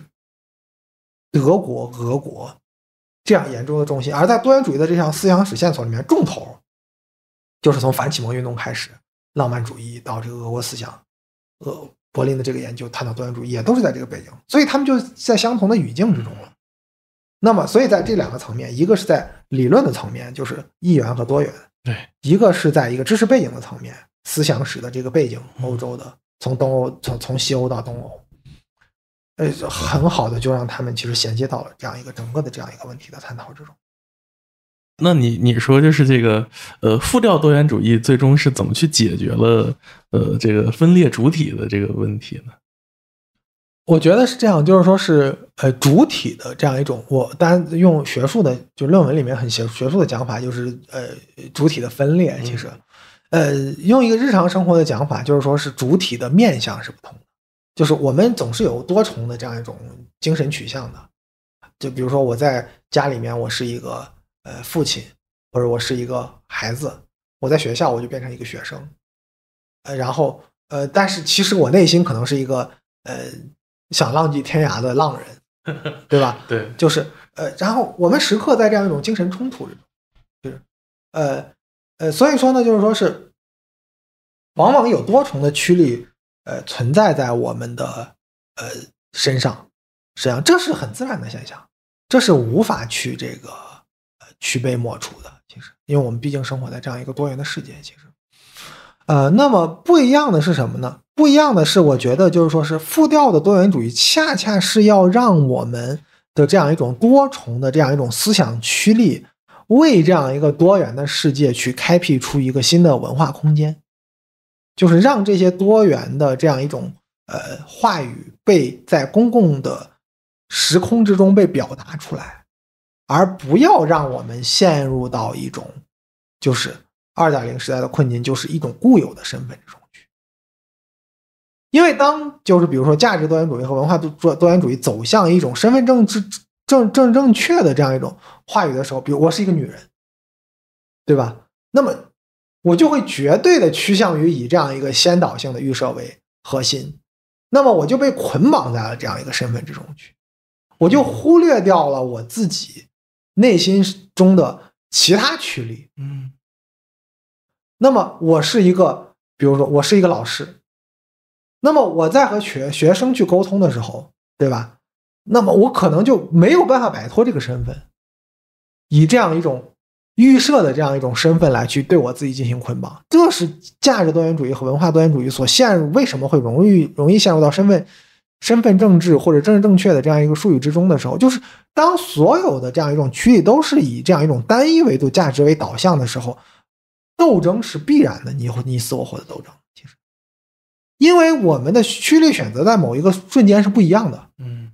德国、俄国这样严重的中心，而在多元主义的这项思想史线索里面，重头。就是从反启蒙运动开始，浪漫主义到这个俄国思想，呃，柏林的这个研究探讨多元主义，也都是在这个背景，所以他们就在相同的语境之中了。那么，所以在这两个层面，一个是在理论的层面，就是一元和多元，对；一个是在一个知识背景的层面，思想史的这个背景，欧洲的，从东欧从从西欧到东欧，呃，很好的就让他们其实衔接到了这样一个整个的这样一个问题的探讨之中。那你你说就是这个呃，复调多元主义最终是怎么去解决了呃这个分裂主体的这个问题呢？我觉得是这样，就是说是呃主体的这样一种，我当然用学术的就论文里面很学学术的讲法，就是呃主体的分裂。其实，呃用一个日常生活的讲法，就是说是主体的面向是不同的，就是我们总是有多重的这样一种精神取向的。就比如说我在家里面，我是一个。呃，父亲，或者我是一个孩子，我在学校我就变成一个学生，呃，然后呃，但是其实我内心可能是一个呃想浪迹天涯的浪人，[laughs] 对吧？对，就是呃，然后我们时刻在这样一种精神冲突之中，就是呃呃，所以说呢，就是说是往往有多重的驱力呃存在在我们的呃身上，实际上这是很自然的现象，这是无法去这个。去被抹除的，其实，因为我们毕竟生活在这样一个多元的世界，其实，呃，那么不一样的是什么呢？不一样的是，我觉得就是说是复调的多元主义，恰恰是要让我们的这样一种多重的这样一种思想驱力，为这样一个多元的世界去开辟出一个新的文化空间，就是让这些多元的这样一种呃话语被在公共的时空之中被表达出来。而不要让我们陷入到一种，就是二点零时代的困境，就是一种固有的身份之中去。因为当就是比如说价值多元主义和文化多多元主义走向一种身份正正正正确的这样一种话语的时候，比如我是一个女人，对吧？那么我就会绝对的趋向于以这样一个先导性的预设为核心，那么我就被捆绑在了这样一个身份之中去，我就忽略掉了我自己。内心中的其他驱力，嗯，那么我是一个，比如说我是一个老师，那么我在和学学生去沟通的时候，对吧？那么我可能就没有办法摆脱这个身份，以这样一种预设的这样一种身份来去对我自己进行捆绑。这是价值多元主义和文化多元主义所陷入，为什么会容易容易陷入到身份？身份政治或者政治正确的这样一个术语之中的时候，就是当所有的这样一种区域都是以这样一种单一维度价值为导向的时候，斗争是必然的，你你死我活的斗争。其实，因为我们的曲例选择在某一个瞬间是不一样的，嗯，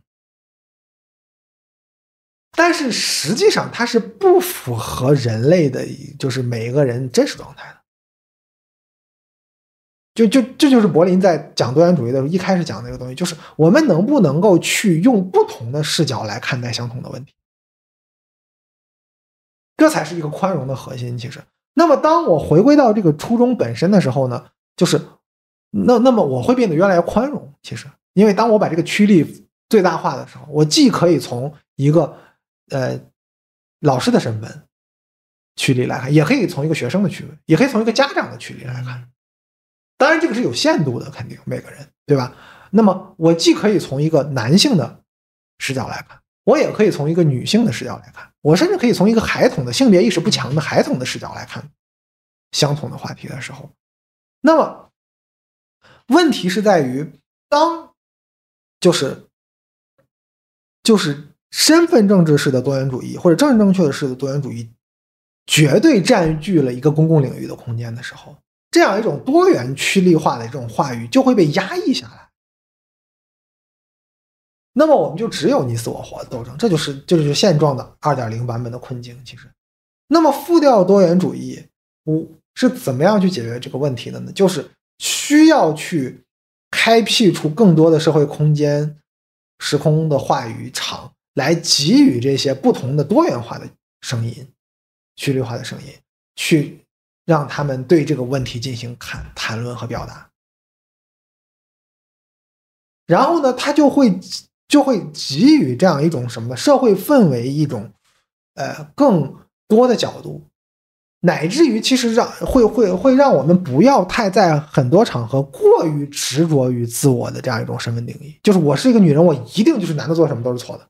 但是实际上它是不符合人类的，就是每一个人真实状态。就就这就是柏林在讲多元主义的时候一开始讲那个东西，就是我们能不能够去用不同的视角来看待相同的问题，这才是一个宽容的核心。其实，那么当我回归到这个初衷本身的时候呢，就是那那么我会变得越来越宽容。其实，因为当我把这个趋利最大化的时候，我既可以从一个呃老师的身份趋利来看，也可以从一个学生的趋利，也可以从一个家长的趋利来看。当然，这个是有限度的，肯定每个人，对吧？那么，我既可以从一个男性的视角来看，我也可以从一个女性的视角来看，我甚至可以从一个孩童的性别意识不强的孩童的视角来看相同的话题的时候，那么问题是在于，当就是就是身份政治式的多元主义或者政治正确的式的多元主义绝对占据了一个公共领域的空间的时候。这样一种多元趋利化的这种话语就会被压抑下来，那么我们就只有你死我活的斗争，这就是这就是现状的二点零版本的困境。其实，那么复调多元主义五是怎么样去解决这个问题的呢？就是需要去开辟出更多的社会空间、时空的话语场，来给予这些不同的多元化的声音、趋利化的声音去。让他们对这个问题进行谈谈论和表达，然后呢，他就会就会给予这样一种什么社会氛围，一种呃更多的角度，乃至于其实让会会会让我们不要太在很多场合过于执着于自我的这样一种身份定义，就是我是一个女人，我一定就是男的做什么都是错的，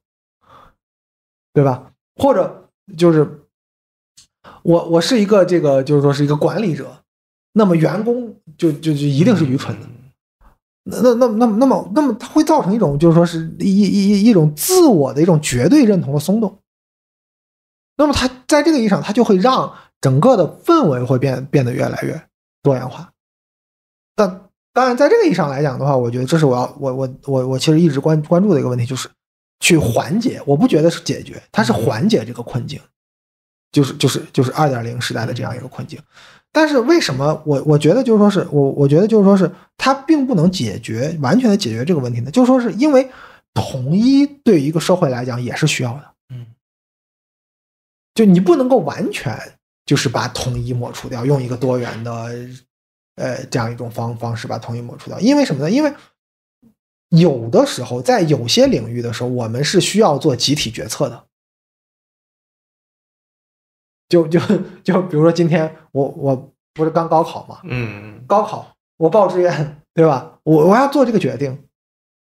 对吧？或者就是。我我是一个这个，就是说是一个管理者，那么员工就就就一定是愚蠢的，那那那那么那么那么它会造成一种就是说是一一一种自我的一种绝对认同的松动，那么它在这个意义上，它就会让整个的氛围会变变得越来越多元化，但当然在这个意义上来讲的话，我觉得这是我要我我我我其实一直关关注的一个问题，就是去缓解，我不觉得是解决，它是缓解这个困境。就是就是就是二点零时代的这样一个困境，但是为什么我我觉得就是说是我我觉得就是说是它并不能解决完全的解决这个问题呢？就说是因为统一对一个社会来讲也是需要的，嗯，就你不能够完全就是把统一抹除掉，用一个多元的呃这样一种方方式把统一抹除掉，因为什么呢？因为有的时候在有些领域的时候，我们是需要做集体决策的。就 [laughs] 就就比如说今天我我不是刚高考嘛，嗯，高考我报志愿对吧？我我要做这个决定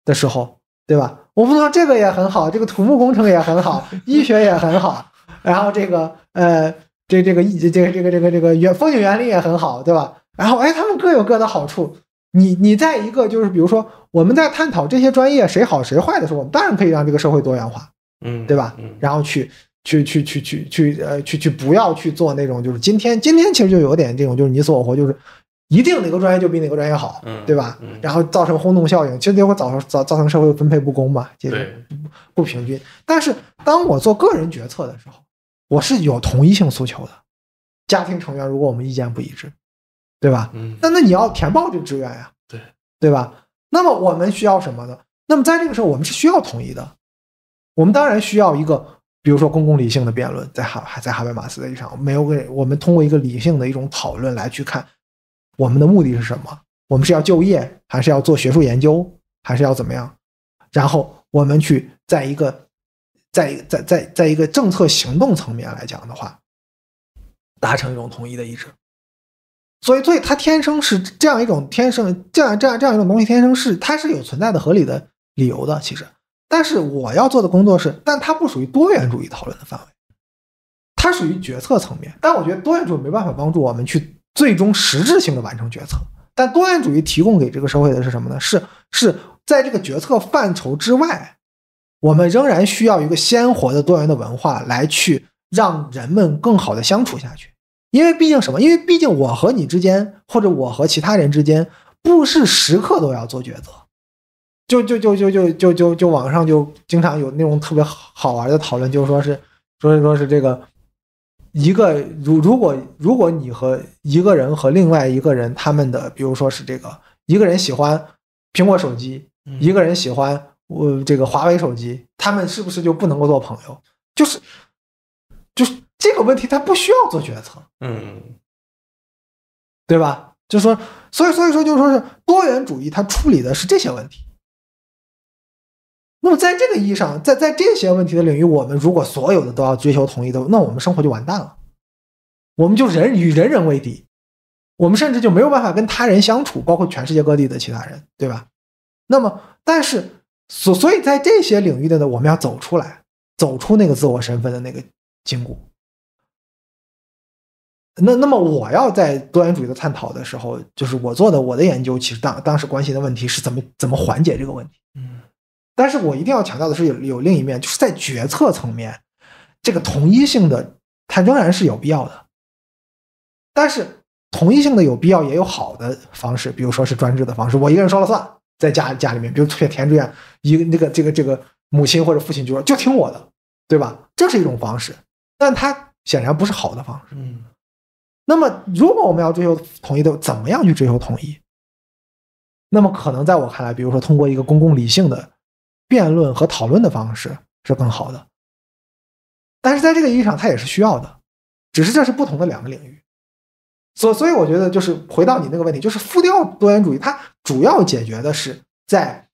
的时候，对吧？我不能这个也很好，这个土木工程也很好，医学也很好，然后这个呃，这这个一这个这个这个这个原风景园林也很好，对吧？然后哎，他们各有各的好处。你你在一个就是比如说我们在探讨这些专业谁好谁坏的时候，我们当然可以让这个社会多元化，嗯，对吧？然后去。去去去去去，呃，去去不要去做那种就是今天今天其实就有点这种就是你死我活，就是一定哪个专业就比哪个专业好，对吧？然后造成轰动效应，其实结果造成造造成社会分配不公嘛，就是不不平均。但是当我做个人决策的时候，我是有同一性诉求的。家庭成员如果我们意见不一致，对吧？嗯，那那你要填报这个志愿呀，对对吧？那么我们需要什么呢？那么在这个时候，我们是需要统一的。我们当然需要一个。比如说，公共理性的辩论，在哈，在哈贝马斯的一场，没有给我们通过一个理性的一种讨论来去看我们的目的是什么？我们是要就业，还是要做学术研究，还是要怎么样？然后我们去在一个在在在在一个政策行动层面来讲的话，达成一种统一的意志。所以，所以它天生是这样一种天生这样这样这样一种东西，天生是它是有存在的合理的理由的，其实。但是我要做的工作是，但它不属于多元主义讨论的范围，它属于决策层面。但我觉得多元主义没办法帮助我们去最终实质性的完成决策。但多元主义提供给这个社会的是什么呢？是是在这个决策范畴之外，我们仍然需要一个鲜活的多元的文化来去让人们更好的相处下去。因为毕竟什么？因为毕竟我和你之间，或者我和其他人之间，不是时刻都要做抉择。就就就就就就就就网上就经常有那种特别好玩的讨论，就是说是，所以说是这个一个如如果如果你和一个人和另外一个人他们的，比如说是这个一个人喜欢苹果手机，一个人喜欢我这个华为手机，他们是不是就不能够做朋友？就是就是这个问题，他不需要做决策，嗯，对吧？就说所以所以说就说是多元主义，它处理的是这些问题。那么，在这个意义上，在在这些问题的领域，我们如果所有的都要追求统一的，那我们生活就完蛋了，我们就人与人人为敌，我们甚至就没有办法跟他人相处，包括全世界各地的其他人，对吧？那么，但是所所以，在这些领域的呢，我们要走出来，走出那个自我身份的那个禁锢。那那么，我要在多元主义的探讨的时候，就是我做的我的研究，其实当当时关心的问题是怎么怎么缓解这个问题。但是我一定要强调的是，有有另一面，就是在决策层面，这个统一性的它仍然是有必要的。但是统一性的有必要，也有好的方式，比如说是专制的方式，我一个人说了算，在家家里面，比如田填志愿，一个那个这个这个母亲或者父亲就说就听我的，对吧？这是一种方式，但它显然不是好的方式。嗯。那么，如果我们要追求统一的，怎么样去追求统一？那么可能在我看来，比如说通过一个公共理性的。辩论和讨论的方式是更好的，但是在这个意义上，它也是需要的，只是这是不同的两个领域。所所以，我觉得就是回到你那个问题，就是复调多元主义，它主要解决的是在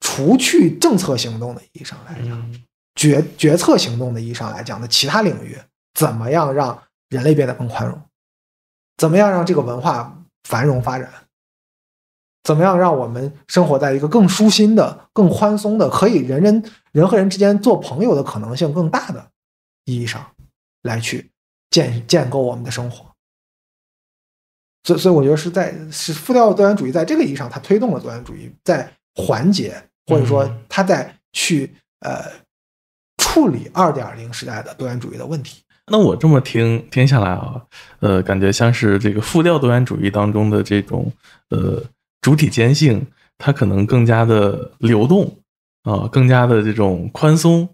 除去政策行动的意义上来讲，决决策行动的意义上来讲的其他领域，怎么样让人类变得更宽容，怎么样让这个文化繁荣发展。怎么样让我们生活在一个更舒心的、更宽松的、可以人人人和人之间做朋友的可能性更大的意义上来去建建构我们的生活？所以，所以我觉得是在是复调多元主义在这个意义上，它推动了多元主义在缓解或者说它在去呃处理二点零时代的多元主义的问题。那我这么听听下来啊，呃，感觉像是这个复调多元主义当中的这种呃。主体间性，它可能更加的流动啊，更加的这种宽松。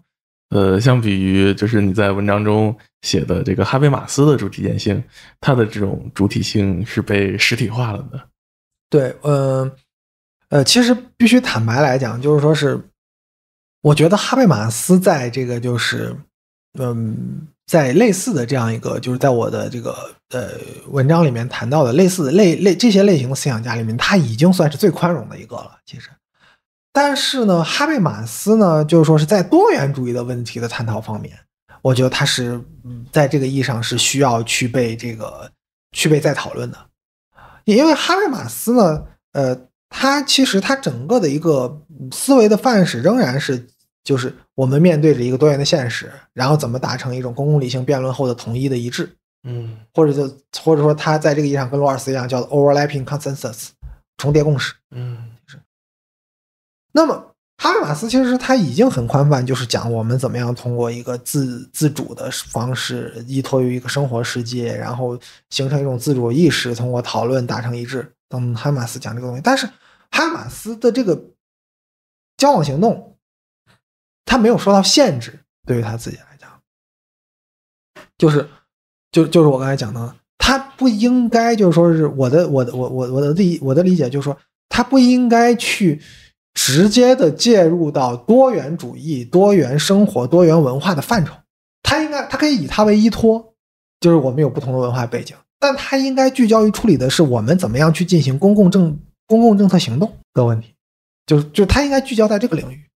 呃，相比于就是你在文章中写的这个哈贝马斯的主体间性，它的这种主体性是被实体化了的。对，嗯，呃，其实必须坦白来讲，就是说是，我觉得哈贝马斯在这个就是，嗯。在类似的这样一个，就是在我的这个呃文章里面谈到的类似的类类这些类型的思想家里面，他已经算是最宽容的一个了。其实，但是呢，哈贝马斯呢，就是说是在多元主义的问题的探讨方面，我觉得他是，在这个意义上是需要去被这个去被再讨论的，因为哈贝马斯呢，呃，他其实他整个的一个思维的范式仍然是。就是我们面对着一个多元的现实，然后怎么达成一种公共理性辩论后的统一的一致？嗯，或者就或者说他在这个意义上跟罗尔斯一样，叫做 overlapping consensus，重叠共识。嗯，是。那么哈马斯其实他已经很宽泛，就是讲我们怎么样通过一个自自主的方式，依托于一个生活世界，然后形成一种自主意识，通过讨论达成一致。等哈马斯讲这个东西，但是哈马斯的这个交往行动。他没有受到限制，对于他自己来讲，就是，就就是我刚才讲的，他不应该就是说是我的我的我我我的理我的理解就是说，他不应该去直接的介入到多元主义、多元生活、多元文化的范畴。他应该，他可以以他为依托，就是我们有不同的文化背景，但他应该聚焦于处理的是我们怎么样去进行公共政公共政策行动的问题，就是就他应该聚焦在这个领域。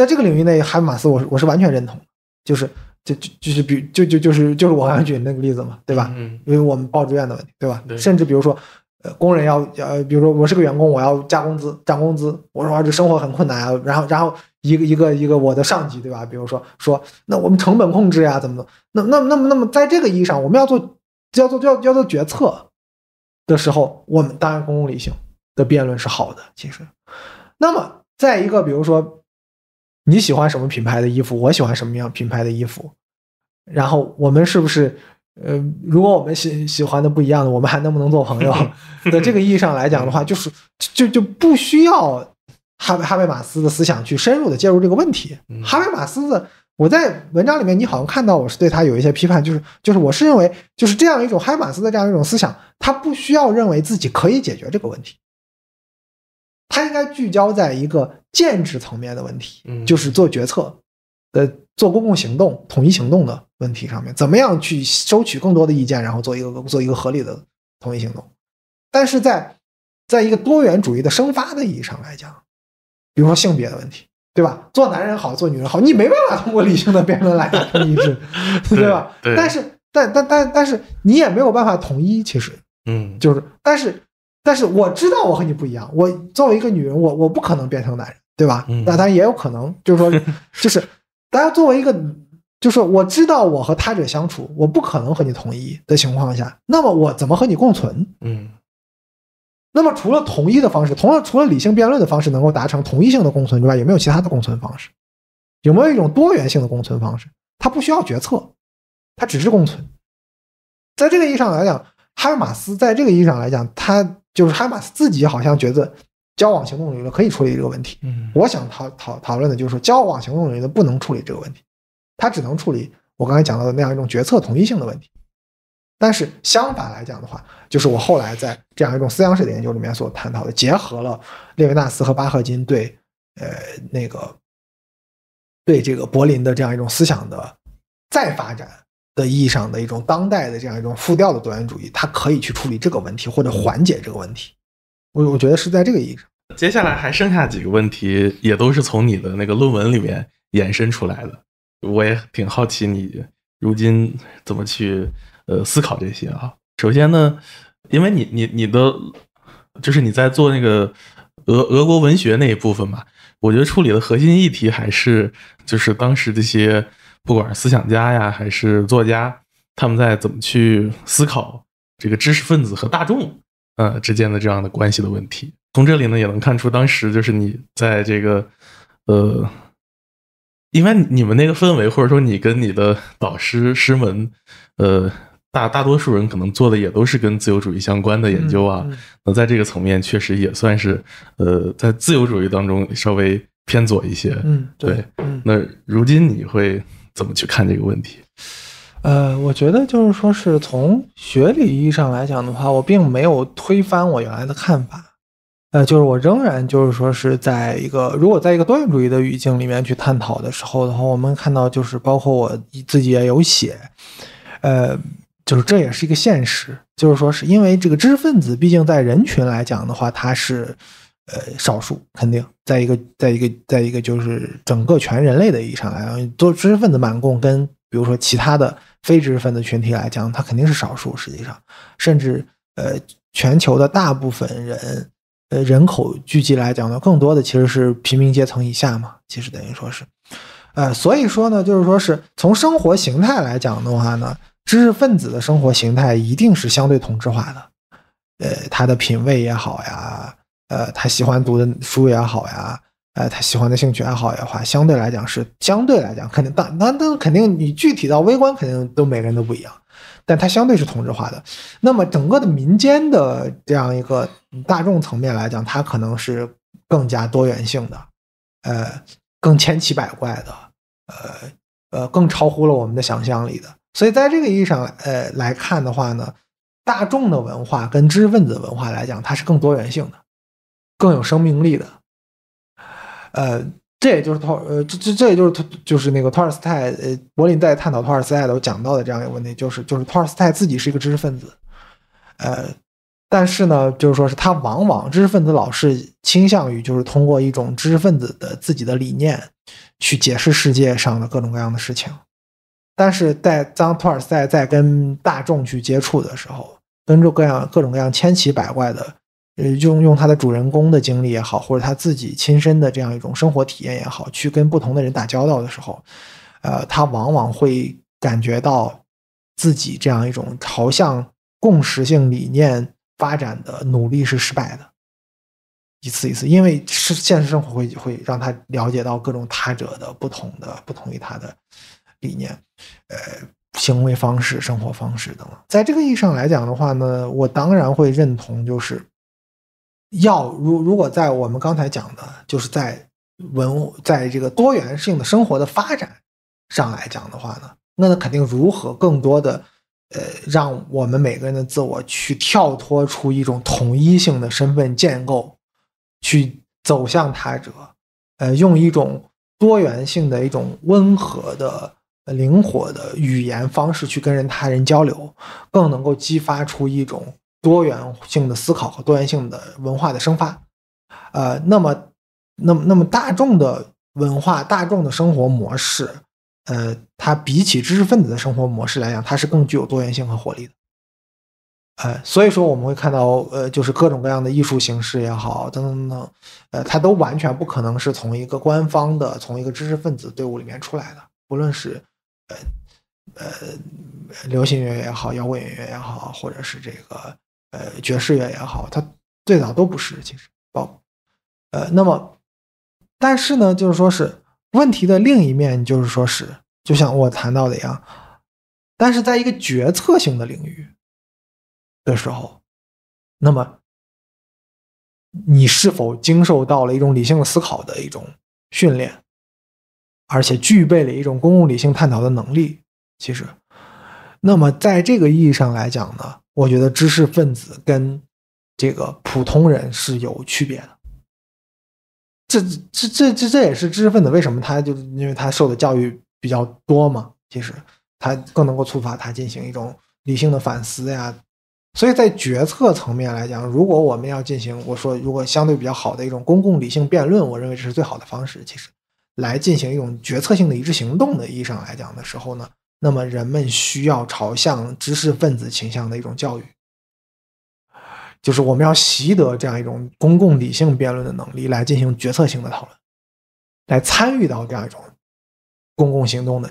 在这个领域内，海马斯，我我是完全认同，就是就就就是比就就就是就是我刚才举那个例子嘛，对吧？嗯。因为我们报志愿的问题，对吧？对。甚至比如说，呃，工人要呃，比如说我是个员工，我要加工资、涨工资，我说这生活很困难啊，然后然后一个一个一个我的上级，对吧？比如说说，那我们成本控制呀，怎么怎么，那那那么那么在这个意义上，我们要做要做要要做决策的时候，我们当然公共理性的辩论是好的，其实。那么再一个，比如说。你喜欢什么品牌的衣服？我喜欢什么样品牌的衣服？然后我们是不是，呃，如果我们喜喜欢的不一样的，我们还能不能做朋友？[laughs] 的这个意义上来讲的话，就是就就不需要哈贝哈贝马斯的思想去深入的介入这个问题。哈贝马斯的，我在文章里面，你好像看到我是对他有一些批判，就是就是我是认为就是这样一种哈贝马斯的这样一种思想，他不需要认为自己可以解决这个问题。它应该聚焦在一个建制层面的问题，就是做决策、呃，做公共行动、统一行动的问题上面，怎么样去收取更多的意见，然后做一个做一个合理的统一行动。但是在在一个多元主义的生发的意义上来讲，比如说性别的问题，对吧？做男人好，做女人好，你没办法通过理性的辩论来达成一致，[laughs] 对吧？但是，但但但但是你也没有办法统一，其实，嗯，就是，但是。但是我知道我和你不一样。我作为一个女人，我我不可能变成男人，对吧？那当然也有可能，就是说，[laughs] 就是大家作为一个，就是我知道我和他者相处，我不可能和你同一的情况下，那么我怎么和你共存？嗯。那么除了统一的方式，同样除了理性辩论的方式能够达成同一性的共存之外，有没有其他的共存方式？有没有一种多元性的共存方式？它不需要决策，它只是共存。在这个意义上来讲。哈马斯在这个意义上来讲，他就是哈马斯自己好像觉得交往行动理论可以处理这个问题。我想讨讨讨论的就是说，交往行动理论不能处理这个问题，它只能处理我刚才讲到的那样一种决策统一性的问题。但是相反来讲的话，就是我后来在这样一种思想史的研究里面所探讨的，结合了列维纳斯和巴赫金对呃那个对这个柏林的这样一种思想的再发展。的意义上的一种当代的这样一种复调的多元主义，它可以去处理这个问题或者缓解这个问题，我我觉得是在这个意义上。接下来还剩下几个问题，也都是从你的那个论文里面延伸出来的。我也挺好奇你如今怎么去呃思考这些啊。首先呢，因为你你你的就是你在做那个俄俄国文学那一部分嘛，我觉得处理的核心议题还是就是当时这些。不管是思想家呀，还是作家，他们在怎么去思考这个知识分子和大众呃之间的这样的关系的问题？从这里呢，也能看出当时就是你在这个呃，因为你们那个氛围，或者说你跟你的导师师门呃，大大多数人可能做的也都是跟自由主义相关的研究啊。那在这个层面，确实也算是呃，在自由主义当中稍微偏左一些。嗯，对。那如今你会。怎么去看这个问题？呃，我觉得就是说，是从学理意义上来讲的话，我并没有推翻我原来的看法。呃，就是我仍然就是说是在一个如果在一个多元主义的语境里面去探讨的时候的话，我们看到就是包括我自己也有写，呃，就是这也是一个现实，就是说是因为这个知识分子毕竟在人群来讲的话，他是。呃，少数肯定，在一个，在一个，在一个，就是整个全人类的意义上来讲，做知识分子满共跟比如说其他的非知识分子群体来讲，他肯定是少数。实际上，甚至呃，全球的大部分人，呃，人口聚集来讲呢，更多的其实是平民阶层以下嘛，其实等于说是，呃，所以说呢，就是说是从生活形态来讲的话呢，知识分子的生活形态一定是相对统治化的，呃，他的品味也好呀。呃，他喜欢读的书也好呀，呃，他喜欢的兴趣爱好也好，相对来讲是相对来讲，肯定大，那那肯定你具体到微观，肯定都每个人都不一样，但它相对是同质化的。那么整个的民间的这样一个大众层面来讲，它可能是更加多元性的，呃，更千奇百怪的，呃呃，更超乎了我们的想象力的。所以在这个意义上，呃来看的话呢，大众的文化跟知识分子文化来讲，它是更多元性的。更有生命力的，呃，这也就是托，呃，这这这也就是托，就是那个托尔斯泰，呃，柏林在探讨托尔斯泰的时候讲到的这样一个问题，就是就是托尔斯泰自己是一个知识分子，呃，但是呢，就是说是他往往知识分子老是倾向于就是通过一种知识分子的自己的理念去解释世界上的各种各样的事情，但是在当托尔斯泰在跟大众去接触的时候，跟着各样各种各样千奇百怪的。呃，用用他的主人公的经历也好，或者他自己亲身的这样一种生活体验也好，去跟不同的人打交道的时候，呃，他往往会感觉到自己这样一种朝向共识性理念发展的努力是失败的，一次一次，因为是现实生活会会让他了解到各种他者的不同的不同于他的理念、呃，行为方式、生活方式等等。在这个意义上来讲的话呢，我当然会认同就是。要如如果在我们刚才讲的，就是在文在这个多元性的生活的发展上来讲的话呢，那肯定如何更多的呃，让我们每个人的自我去跳脱出一种统一性的身份建构，去走向他者，呃，用一种多元性的一种温和的、灵活的语言方式去跟人他人交流，更能够激发出一种。多元性的思考和多元性的文化的生发，呃，那么，那么，那么大众的文化、大众的生活模式，呃，它比起知识分子的生活模式来讲，它是更具有多元性和活力的，呃，所以说我们会看到，呃，就是各种各样的艺术形式也好，等等等，呃，它都完全不可能是从一个官方的、从一个知识分子队伍里面出来的，不论是，呃，呃，流行音乐也好，摇滚音乐也好，或者是这个。呃，爵士乐也好，它最早都不是，其实包。呃，那么，但是呢，就是说是问题的另一面，就是说是就像我谈到的一样，但是在一个决策性的领域的时候，那么你是否经受到了一种理性的思考的一种训练，而且具备了一种公共理性探讨的能力？其实，那么在这个意义上来讲呢？我觉得知识分子跟这个普通人是有区别的，这这这这这也是知识分子为什么他就因为他受的教育比较多嘛，其实他更能够触发他进行一种理性的反思呀。所以在决策层面来讲，如果我们要进行我说如果相对比较好的一种公共理性辩论，我认为这是最好的方式。其实来进行一种决策性的一致行动的意义上来讲的时候呢。那么，人们需要朝向知识分子倾向的一种教育，就是我们要习得这样一种公共理性辩论的能力，来进行决策性的讨论，来参与到这样一种公共行动的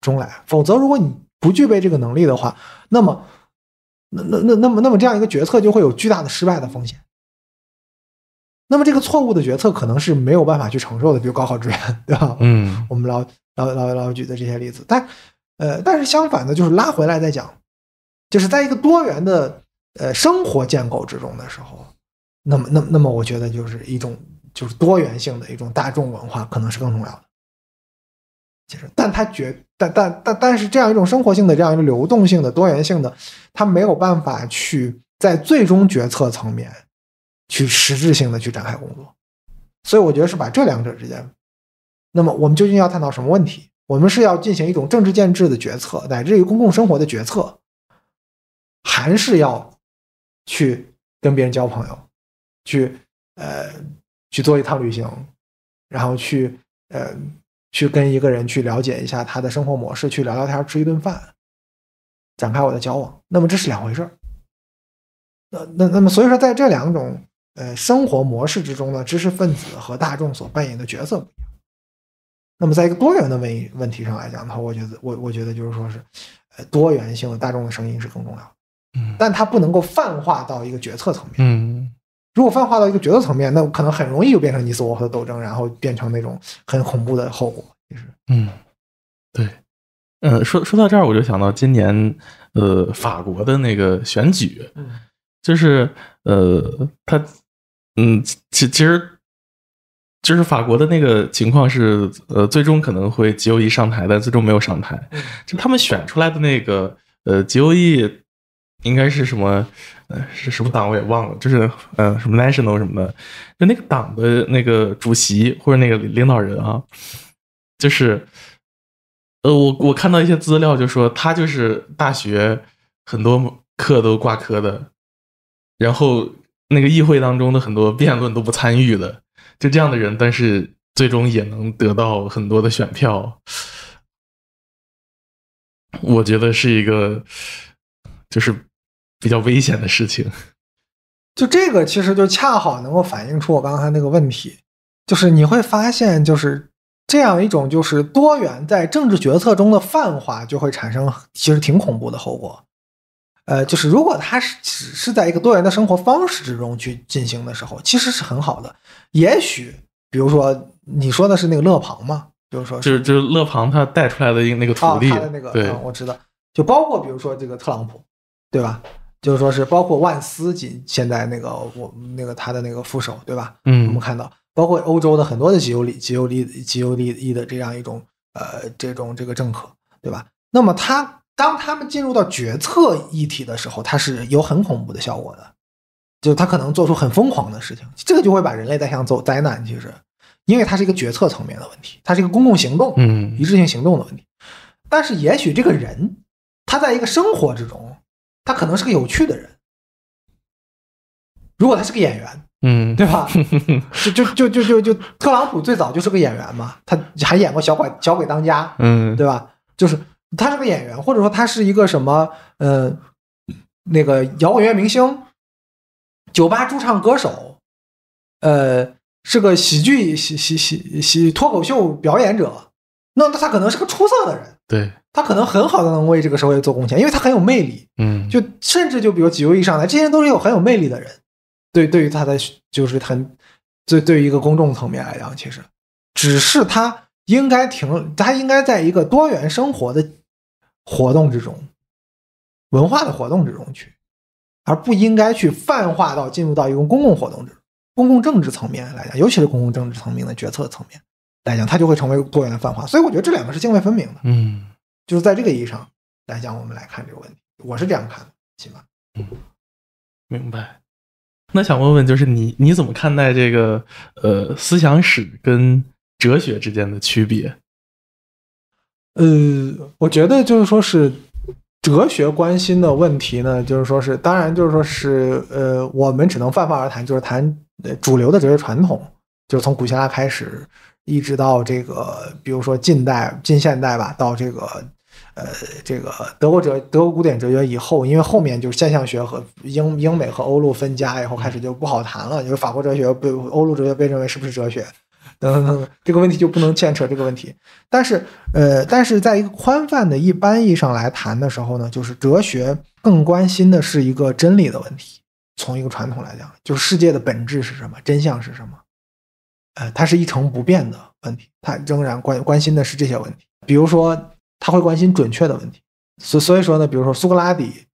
中来。否则，如果你不具备这个能力的话，那么，那那那那么那么这样一个决策就会有巨大的失败的风险。那么，这个错误的决策可能是没有办法去承受的，比如高考志愿，对吧？嗯，我们老老老老举的这些例子，但。呃，但是相反的，就是拉回来再讲，就是在一个多元的呃生活建构之中的时候，那么，那那么，我觉得就是一种就是多元性的一种大众文化可能是更重要的。其实，但他觉，但但但但是这样一种生活性的这样一个流动性的多元性的，他没有办法去在最终决策层面去实质性的去展开工作，所以我觉得是把这两者之间，那么我们究竟要探讨什么问题？我们是要进行一种政治建制的决策，乃至于公共生活的决策，还是要去跟别人交朋友，去呃去做一趟旅行，然后去呃去跟一个人去了解一下他的生活模式，去聊聊天，吃一顿饭，展开我的交往。那么这是两回事儿。那那那么，所以说在这两种呃生活模式之中呢，知识分子和大众所扮演的角色不一样。那么，在一个多元的问问题上来讲的话，我觉得，我我觉得就是说是，呃，多元性的大众的声音是更重要，嗯，但它不能够泛化到一个决策层面，嗯，如果泛化到一个决策层面，那可能很容易就变成你死我活的斗争，然后变成那种很恐怖的后果，其实，嗯，对，嗯，说说到这儿，我就想到今年，呃，法国的那个选举，嗯，就是，呃，他，嗯，其其实。就是法国的那个情况是，呃，最终可能会吉欧伊上台，但最终没有上台。就他们选出来的那个，呃，吉欧伊应该是什么，呃，是什么党我也忘了。就是，呃，什么 national 什么的。就那个党的那个主席或者那个领导人啊，就是，呃，我我看到一些资料就说他就是大学很多课都挂科的，然后那个议会当中的很多辩论都不参与的。就这样的人，但是最终也能得到很多的选票，我觉得是一个就是比较危险的事情。就这个，其实就恰好能够反映出我刚才那个问题，就是你会发现，就是这样一种就是多元在政治决策中的泛化，就会产生其实挺恐怖的后果。呃，就是如果他是只是在一个多元的生活方式之中去进行的时候，其实是很好的。也许，比如说你说的是那个勒庞嘛，就是说，就是就是勒庞他带出来的那个徒弟，他的那个，对，我知道。就包括比如说这个特朗普，对吧？就是说是包括万斯及现在那个我们那个他的那个副手，对吧？嗯，我们看到包括欧洲的很多的极右利极右利极右利益的这样一种呃这种这个政客，对吧？那么他。当他们进入到决策议题的时候，它是有很恐怖的效果的，就他可能做出很疯狂的事情，这个就会把人类带向走灾难。其实，因为它是一个决策层面的问题，它是一个公共行动、嗯，一致性行动的问题。但是，也许这个人他在一个生活之中，他可能是个有趣的人。如果他是个演员，嗯，对吧？[laughs] 就就就就就就特朗普最早就是个演员嘛，他还演过《小鬼小鬼当家》，嗯，对吧？就是。他是个演员，或者说他是一个什么？呃，那个摇滚乐明星、酒吧驻唱歌手，呃，是个喜剧喜喜喜喜脱口秀表演者。那那他可能是个出色的人，对，他可能很好的能为这个社会做贡献，因为他很有魅力。嗯，就甚至就比如几位一上来，这些人都是有很有魅力的人。对，对于他的就是很，对，对于一个公众层面来讲，其实只是他应该停，他应该在一个多元生活的。活动之中，文化的活动之中去，而不应该去泛化到进入到一个公共活动之公共政治层面来讲，尤其是公共政治层面的决策层面来讲，它就会成为多元泛化。所以我觉得这两个是泾渭分明的。嗯，就是在这个意义上来讲，我们来看这个问题，我是这样看的，行码。嗯，明白。那想问问，就是你你怎么看待这个呃思想史跟哲学之间的区别？呃，我觉得就是说是哲学关心的问题呢，就是说是当然就是说是呃，我们只能泛泛而谈，就是谈主流的哲学传统，就是从古希腊开始，一直到这个，比如说近代、近现代吧，到这个呃，这个德国哲、德国古典哲学以后，因为后面就是现象学和英、英美和欧陆分家以后，开始就不好谈了，因为法国哲学被欧陆哲学被认为是不是哲学。等等等等，这个问题就不能牵扯这个问题。但是，呃，但是在一个宽泛的一般意义上来谈的时候呢，就是哲学更关心的是一个真理的问题。从一个传统来讲，就是世界的本质是什么，真相是什么，呃，它是一成不变的问题。它仍然关关心的是这些问题。比如说，他会关心准确的问题。所所以说呢，比如说苏格拉底，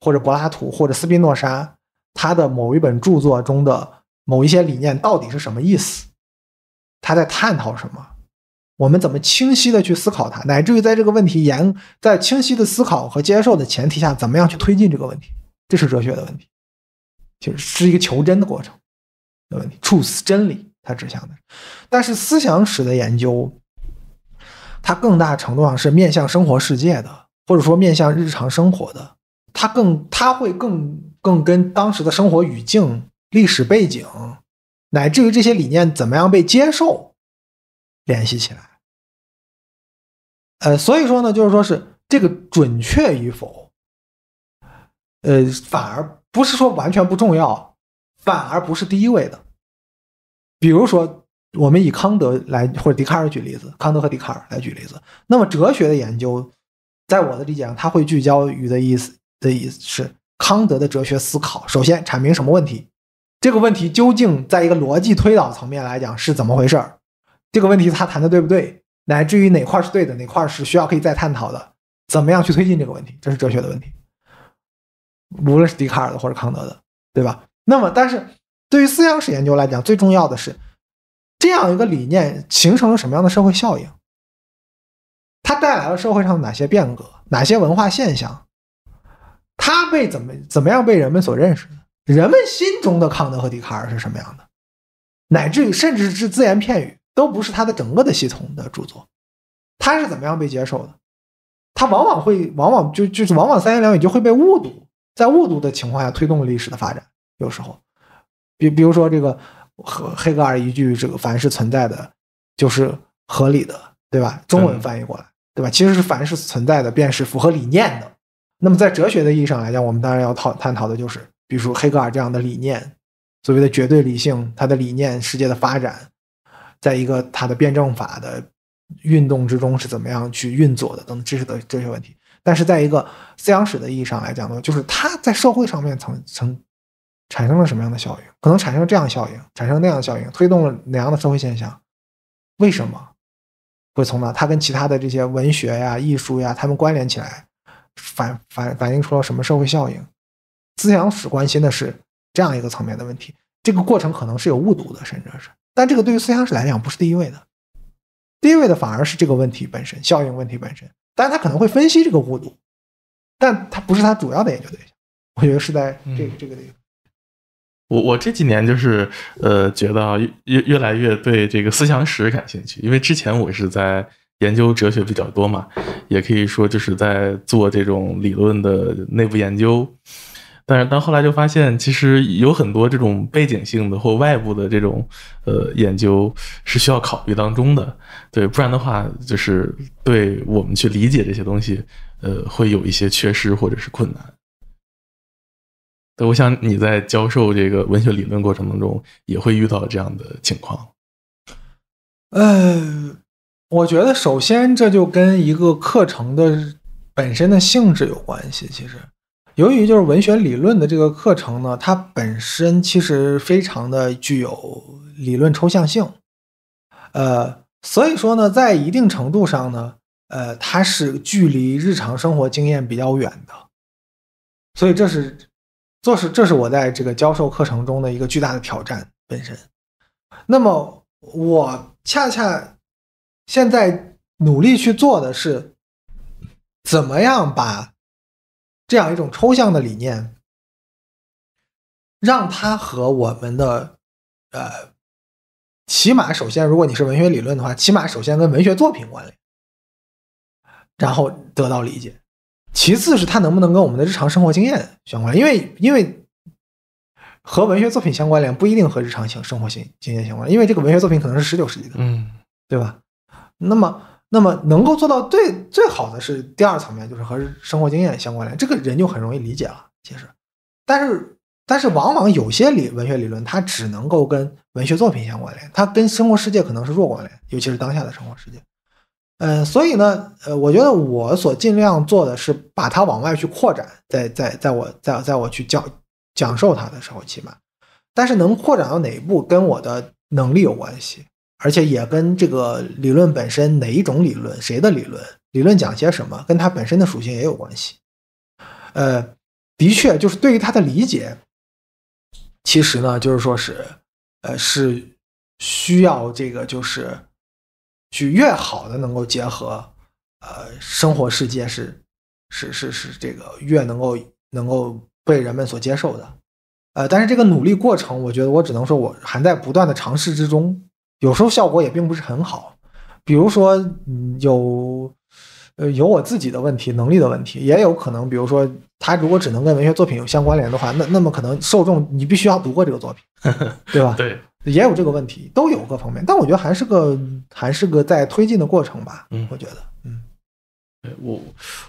或者柏拉图，或者斯宾诺莎，他的某一本著作中的某一些理念到底是什么意思？他在探讨什么？我们怎么清晰的去思考它，乃至于在这个问题严在清晰的思考和接受的前提下，怎么样去推进这个问题？这是哲学的问题，就是是一个求真的过程的问题。truth 真理，它指向的。但是思想史的研究，它更大程度上是面向生活世界的，或者说面向日常生活的。它更，它会更更跟当时的生活语境、历史背景。乃至于这些理念怎么样被接受，联系起来。呃，所以说呢，就是说是这个准确与否，呃，反而不是说完全不重要，反而不是第一位的。比如说，我们以康德来或者笛卡尔举例子，康德和笛卡尔来举例子。那么哲学的研究，在我的理解上，它会聚焦于的意思的意思是，康德的哲学思考首先阐明什么问题。这个问题究竟在一个逻辑推导层面来讲是怎么回事？这个问题他谈的对不对？乃至于哪块是对的，哪块是需要可以再探讨的？怎么样去推进这个问题？这是哲学的问题。无论是笛卡尔的或者康德的，对吧？那么，但是对于思想史研究来讲，最重要的是这样一个理念形成了什么样的社会效应？它带来了社会上的哪些变革？哪些文化现象？它被怎么怎么样被人们所认识呢？人们心中的康德和笛卡尔是什么样的，乃至于甚至是只字言片语，都不是他的整个的系统的著作。他是怎么样被接受的？他往往会，往往就就是往往三言两语就会被误读，在误读的情况下推动历史的发展。有时候，比比如说这个和黑格尔一句“这个凡是存在的就是合理的”，对吧？中文翻译过来，对吧？其实是“凡是存在的便是符合理念的”。那么在哲学的意义上来讲，我们当然要讨探讨的就是。比如说黑格尔这样的理念，所谓的绝对理性，他的理念世界的发展，在一个他的辩证法的运动之中是怎么样去运作的等知识的这些问题。但是，在一个思想史的意义上来讲呢，就是他在社会上面曾曾产生了什么样的效应？可能产生了这样效应，产生那样的效应，推动了哪样的社会现象？为什么会从呢？他跟其他的这些文学呀、艺术呀，他们关联起来，反反反映出了什么社会效应？思想史关心的是这样一个层面的问题，这个过程可能是有误读的，甚至是，但这个对于思想史来讲不是第一位的，第一位的反而是这个问题本身，效应问题本身。当然，他可能会分析这个误读，但他不是他主要的研究对象。我觉得是在这个、这个地方。我我这几年就是呃，觉得越越来越对这个思想史感兴趣，因为之前我是在研究哲学比较多嘛，也可以说就是在做这种理论的内部研究。但是，但后来就发现，其实有很多这种背景性的或外部的这种呃研究是需要考虑当中的，对，不然的话，就是对我们去理解这些东西，呃，会有一些缺失或者是困难。对，我想你在教授这个文学理论过程当中，也会遇到这样的情况。嗯，我觉得首先这就跟一个课程的本身的性质有关系，其实。由于就是文学理论的这个课程呢，它本身其实非常的具有理论抽象性，呃，所以说呢，在一定程度上呢，呃，它是距离日常生活经验比较远的，所以这是这是这是我在这个教授课程中的一个巨大的挑战本身。那么我恰恰现在努力去做的是，怎么样把。这样一种抽象的理念，让它和我们的，呃，起码首先，如果你是文学理论的话，起码首先跟文学作品关联，然后得到理解。其次，是它能不能跟我们的日常生活经验相关？因为，因为和文学作品相关联，不一定和日常性、生活性、经验相关。因为这个文学作品可能是十九世纪的，嗯，对吧？那么。那么能够做到最最好的是第二层面，就是和生活经验相关联，这个人就很容易理解了。其实，但是但是往往有些理文学理论，它只能够跟文学作品相关联，它跟生活世界可能是弱关联，尤其是当下的生活世界。嗯，所以呢，呃，我觉得我所尽量做的是把它往外去扩展，在在在我在在我去教讲授它的时候，起码，但是能扩展到哪一步，跟我的能力有关系。而且也跟这个理论本身哪一种理论、谁的理论、理论讲些什么，跟它本身的属性也有关系。呃，的确，就是对于它的理解，其实呢，就是说是，呃，是需要这个就是去越好的能够结合，呃，生活世界是是是是这个越能够能够被人们所接受的。呃，但是这个努力过程，我觉得我只能说，我还在不断的尝试之中。有时候效果也并不是很好，比如说，嗯，有，呃，有我自己的问题，能力的问题，也有可能，比如说，他如果只能跟文学作品有相关联的话，那那么可能受众你必须要读过这个作品，对吧？[laughs] 对，也有这个问题，都有各方面，但我觉得还是个还是个在推进的过程吧。嗯，我觉得，嗯，我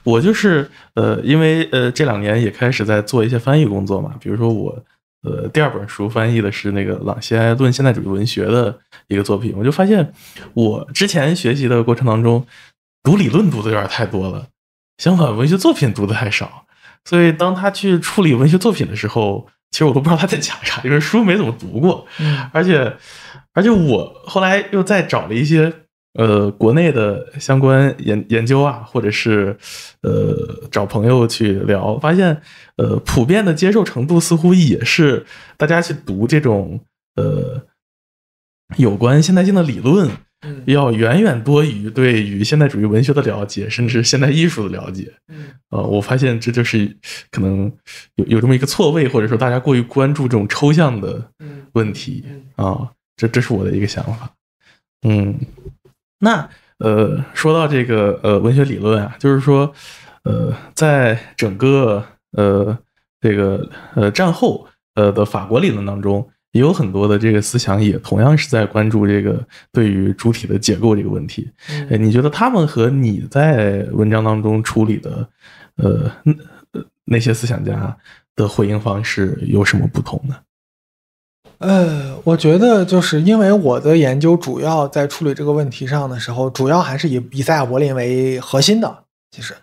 我就是呃，因为呃，这两年也开始在做一些翻译工作嘛，比如说我。呃，第二本书翻译的是那个朗西埃论现代主义文学的一个作品，我就发现我之前学习的过程当中，读理论读的有点太多了，相反文学作品读的太少，所以当他去处理文学作品的时候，其实我都不知道他在讲啥，因为书没怎么读过，而且而且我后来又再找了一些。呃，国内的相关研研究啊，或者是呃找朋友去聊，发现呃普遍的接受程度似乎也是大家去读这种呃有关现代性的理论，要远远多于对于现代主义文学的了解，甚至现代艺术的了解。呃，我发现这就是可能有有这么一个错位，或者说大家过于关注这种抽象的问题啊，这这是我的一个想法，嗯。那呃，说到这个呃文学理论啊，就是说，呃，在整个呃这个呃战后呃的法国理论当中，也有很多的这个思想，也同样是在关注这个对于主体的结构这个问题。哎，你觉得他们和你在文章当中处理的呃呃那些思想家的回应方式有什么不同呢？呃，我觉得就是因为我的研究主要在处理这个问题上的时候，主要还是以以赛亚·柏林为核心的。其实，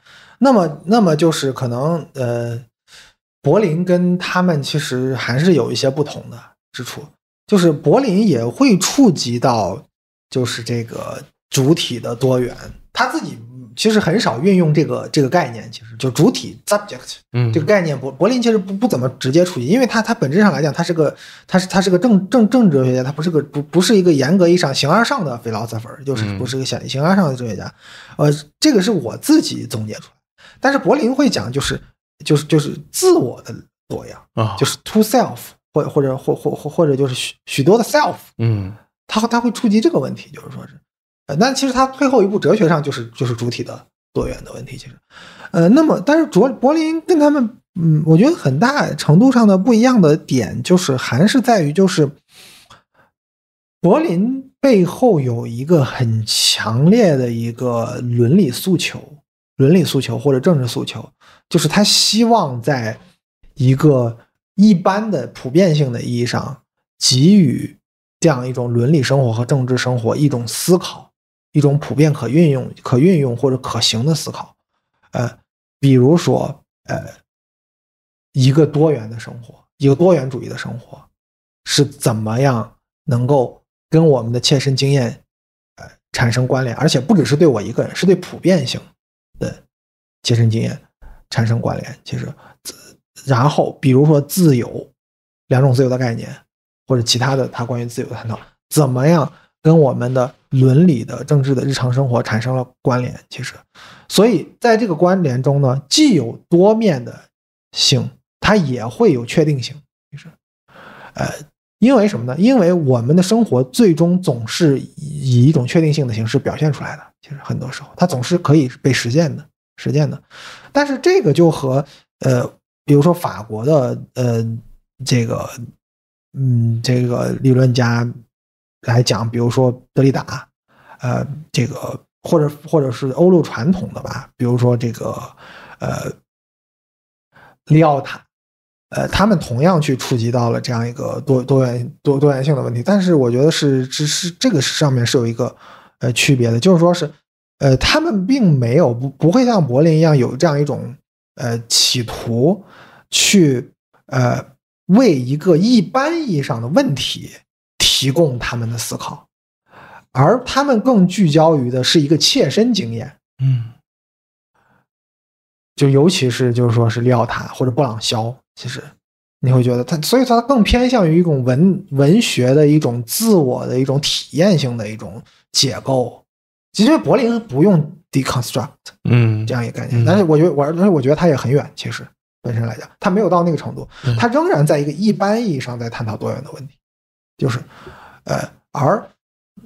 那么那么就是可能呃，柏林跟他们其实还是有一些不同的之处，就是柏林也会触及到就是这个主体的多元，他自己。其实很少运用这个这个概念，其实就主体 subject，嗯，这个概念，柏柏林其实不不怎么直接触及，因为他他本质上来讲，他是个他是他是个政政政治哲学家，他不是个不不是一个严格意义上形而上的 philosopher，就是不是一个形形而上的哲学家，呃，这个是我自己总结出来，但是柏林会讲就是就是就是自我的多样啊，就是 to self，或或者或或或或者就是许许多的 self，嗯，他他会触及这个问题，就是说是。呃，那其实它最后一步哲学上就是就是主体的多元的问题，其实，呃，那么但是卓柏林跟他们，嗯，我觉得很大程度上的不一样的点，就是还是在于就是，柏林背后有一个很强烈的一个伦理诉求，伦理诉求或者政治诉求，就是他希望在一个一般的普遍性的意义上，给予这样一种伦理生活和政治生活一种思考。一种普遍可运用、可运用或者可行的思考，呃，比如说，呃，一个多元的生活，一个多元主义的生活，是怎么样能够跟我们的切身经验，呃，产生关联，而且不只是对我一个人，是对普遍性的切身经验产生关联。其实，然后比如说自由，两种自由的概念，或者其他的他关于自由的探讨，怎么样？跟我们的伦理的、政治的、日常生活产生了关联。其实，所以在这个关联中呢，既有多面的性，它也会有确定性。于是，呃，因为什么呢？因为我们的生活最终总是以一种确定性的形式表现出来的。其实很多时候，它总是可以被实践的、实践的。但是这个就和呃，比如说法国的呃，这个嗯，这个理论家。来讲，比如说德里达，呃，这个或者或者是欧陆传统的吧，比如说这个呃，利奥塔，呃，他们同样去触及到了这样一个多多元多多元性的问题，但是我觉得是只是这个上面是有一个呃区别的，就是说是呃，他们并没有不不会像柏林一样有这样一种呃企图去呃为一个一般意义上的问题。提供他们的思考，而他们更聚焦于的是一个切身经验。嗯，就尤其是就是说是利奥塔或者布朗肖，其实你会觉得他，所以他更偏向于一种文文学的一种自我的一种体验性的一种解构。其实柏林不用 deconstruct，嗯，这样一个概念。但是我觉得我而且我觉得他也很远，其实本身来讲，他没有到那个程度，他仍然在一个一般意义上在探讨多元的问题。就是，呃，而，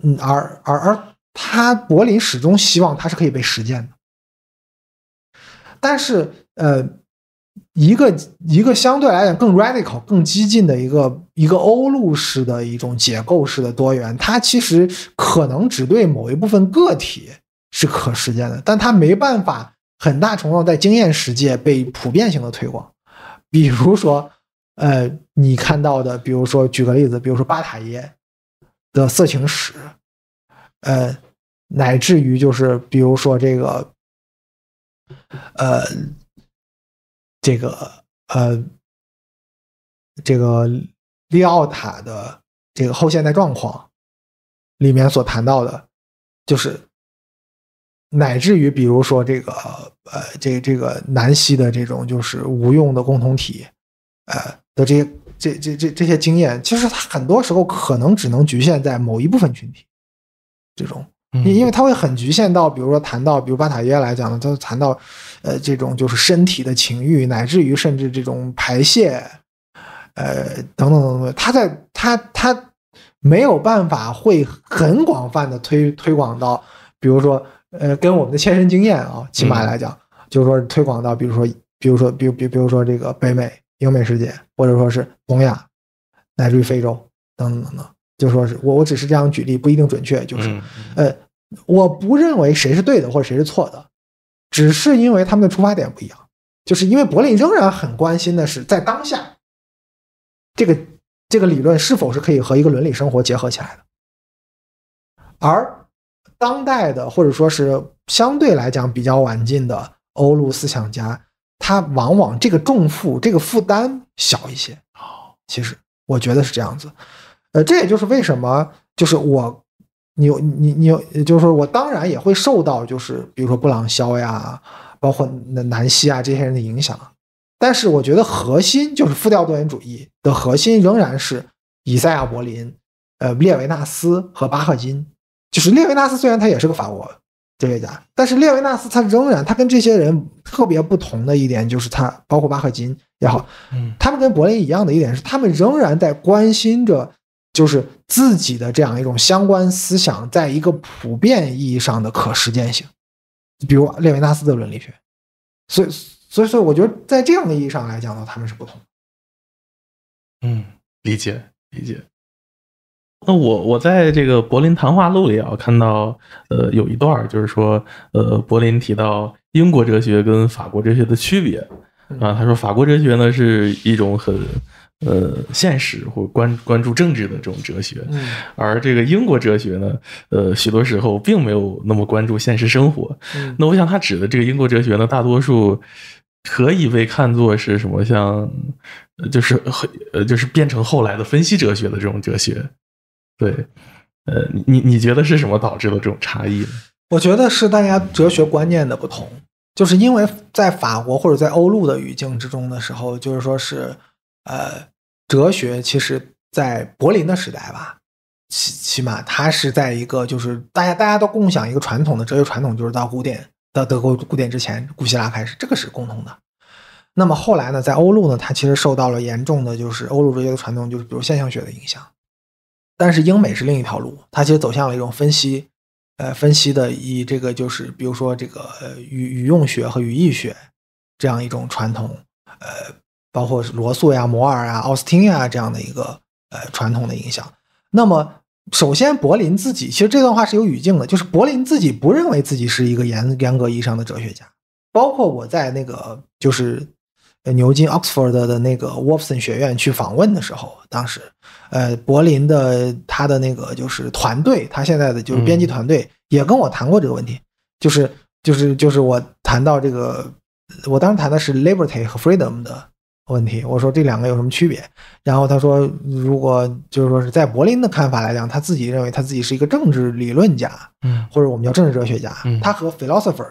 嗯，而而而他柏林始终希望它是可以被实践的，但是，呃，一个一个相对来讲更 radical 更激进的一个一个欧陆式的一种结构式的多元，它其实可能只对某一部分个体是可实践的，但它没办法很大程度在经验世界被普遍性的推广，比如说，呃。你看到的，比如说举个例子，比如说巴塔耶的色情史，呃，乃至于就是比如说这个，呃，这个呃，这个利奥塔的这个后现代状况里面所谈到的，就是，乃至于比如说这个呃这这个南希的这种就是无用的共同体，呃的这些。这这这这些经验，其实他很多时候可能只能局限在某一部分群体，这种，因因为他会很局限到，比如说谈到，比如巴塔耶来讲呢，他谈到，呃，这种就是身体的情欲，乃至于甚至这种排泄，呃，等等等等，他在他他没有办法会很广泛的推推广到，比如说，呃，跟我们的切身经验啊，起码来讲，就是说推广到，比如说，比如说，比比比如说这个北美。英美世界，或者说是东亚、乃至于非洲等等等等，就说是我，我只是这样举例，不一定准确。就是，呃，我不认为谁是对的，或者谁是错的，只是因为他们的出发点不一样。就是因为柏林仍然很关心的是，在当下，这个这个理论是否是可以和一个伦理生活结合起来的。而当代的，或者说是相对来讲比较晚近的欧陆思想家。他往往这个重负、这个负担小一些。哦，其实我觉得是这样子。呃，这也就是为什么，就是我，你、你、你，就是我当然也会受到，就是比如说布朗肖呀，包括那南希啊这些人的影响。但是我觉得核心就是复调多元主义的核心仍然是以赛亚柏林、呃列维纳斯和巴赫金。就是列维纳斯虽然他也是个法国哲学家，但是列维纳斯他仍然，他跟这些人特别不同的一点就是，他包括巴赫金也好，嗯，他们跟柏林一样的一点是，他们仍然在关心着，就是自己的这样一种相关思想在一个普遍意义上的可实践性，比如列维纳斯的伦理学，所以，所以，所以，我觉得在这样的意义上来讲呢，他们是不同，嗯，理解，理解。那我我在这个柏林谈话录里啊，看到呃有一段，就是说呃柏林提到英国哲学跟法国哲学的区别啊，他说法国哲学呢是一种很呃现实或关关注政治的这种哲学，而这个英国哲学呢，呃许多时候并没有那么关注现实生活。那我想他指的这个英国哲学呢，大多数可以被看作是什么？像就是呃就是变成后来的分析哲学的这种哲学。对，呃，你你觉得是什么导致了这种差异呢？我觉得是大家哲学观念的不同，就是因为在法国或者在欧陆的语境之中的时候，就是说是，呃，哲学其实在柏林的时代吧，起起码它是在一个就是大家大家都共享一个传统的哲学传统，就是到古典到德国古典之前，古希腊开始这个是共同的。那么后来呢，在欧陆呢，它其实受到了严重的就是欧陆哲学的传统，就是比如现象学的影响。但是英美是另一条路，它其实走向了一种分析，呃，分析的以这个就是，比如说这个呃语语用学和语义学这样一种传统，呃，包括罗素呀、摩尔啊、奥斯汀呀这样的一个呃传统的影响。那么首先，柏林自己其实这段话是有语境的，就是柏林自己不认为自己是一个严严格意义上的哲学家，包括我在那个就是。牛津、Oxford 的那个 w o l f s o n 学院去访问的时候，当时，呃，柏林的他的那个就是团队，他现在的就是编辑团队也跟我谈过这个问题，就是就是就是我谈到这个，我当时谈的是 liberty 和 freedom 的问题，我说这两个有什么区别？然后他说，如果就是说是在柏林的看法来讲，他自己认为他自己是一个政治理论家，嗯，或者我们叫政治哲学家，嗯，他和 philosopher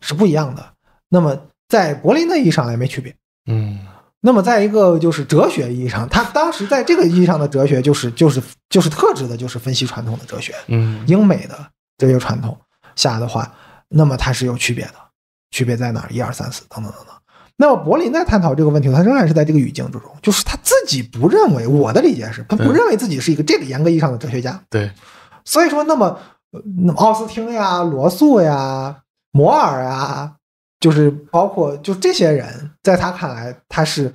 是不一样的。那么。在柏林的意义上来没区别，嗯。那么，再一个就是哲学意义上，他当时在这个意义上的哲学，就是就是就是特指的，就是分析传统的哲学，嗯，英美的哲学传统下的话，那么它是有区别的。区别在哪？一二三四等等等等。那么柏林在探讨这个问题，他仍然是在这个语境之中，就是他自己不认为。我的理解是他不认为自己是一个这个严格意义上的哲学家，对。所以说，那么，那么奥斯汀呀，罗素呀，摩尔呀。就是包括就这些人，在他看来，他是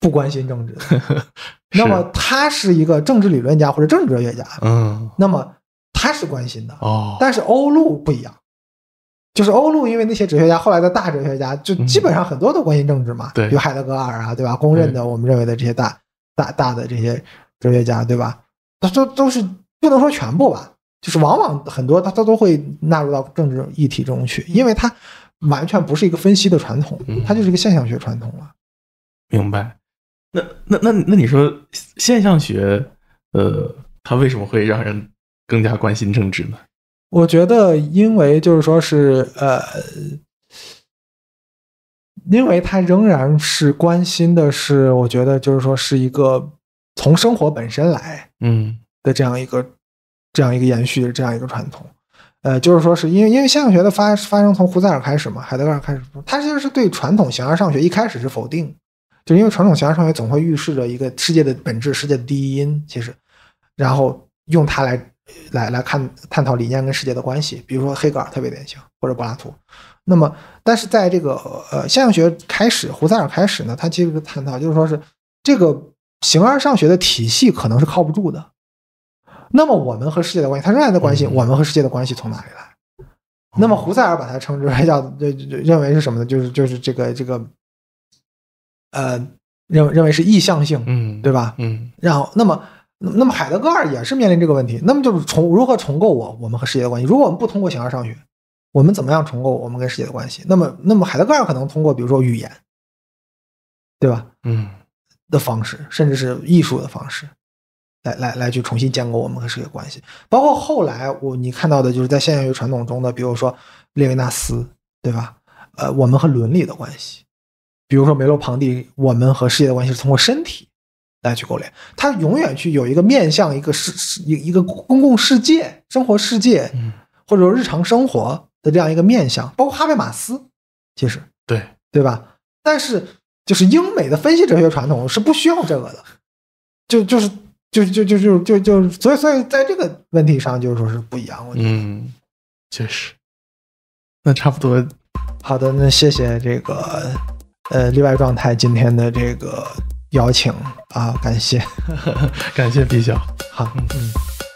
不关心政治的。[laughs] 那么，他是一个政治理论家或者政治哲学家。嗯。那么，他是关心的。哦。但是欧陆不一样，就是欧陆，因为那些哲学家后来的大哲学家，就基本上很多都关心政治嘛。对。有海德格尔啊，对吧？公认的，我们认为的这些大大大的这些哲学家，对吧？他都都是不能说全部吧，就是往往很多他他都会纳入到政治议题中去，因为他。完全不是一个分析的传统，它就是一个现象学传统了。明白？那那那那，你说现象学，呃，它为什么会让人更加关心政治呢？我觉得，因为就是说是，呃，因为它仍然是关心的，是我觉得就是说是一个从生活本身来，嗯，的这样一个这样一个延续的这样一个传统。呃，就是说，是因为因为现象学的发发生从胡塞尔开始嘛，海德格尔开始他其实是对传统形而上学一开始是否定，就因为传统形而上学总会预示着一个世界的本质，世界的第一因其实，然后用它来来来看探讨理念跟世界的关系，比如说黑格尔特别典型，或者柏拉图。那么，但是在这个呃现象学开始，胡塞尔开始呢，他其实探讨就是说是这个形而上学的体系可能是靠不住的。那么我们和世界的关系，他仍然的关系，我们和世界的关系从哪里来？那么胡塞尔把它称之为叫，认为是什么呢？就是就是这个这个，呃，认认为是意向性，嗯，对吧？嗯。然后，那么那么海德格尔也是面临这个问题，那么就是重如何重构我我们和世界的关系？如果我们不通过形而上学，我们怎么样重构我们跟世界的关系？那么那么海德格尔可能通过比如说语言，对吧？嗯。的方式，甚至是艺术的方式。来来来，去重新建构我们和世界关系。包括后来我你看到的，就是在现象学传统中的，比如说列维纳斯，对吧？呃，我们和伦理的关系；比如说梅洛庞蒂，我们和世界的关系是通过身体来去勾连。他永远去有一个面向一个世一一个公共世界、生活世界，或者说日常生活的这样一个面向。包括哈贝马斯，其实对对吧？但是就是英美的分析哲学传统是不需要这个的，就就是。就就就就就就，所以所以在这个问题上，就是说是不一样，我觉得，嗯，确实，那差不多，好的，那谢谢这个，呃，例外状态今天的这个邀请啊，感谢，[laughs] 感谢比较好，嗯嗯。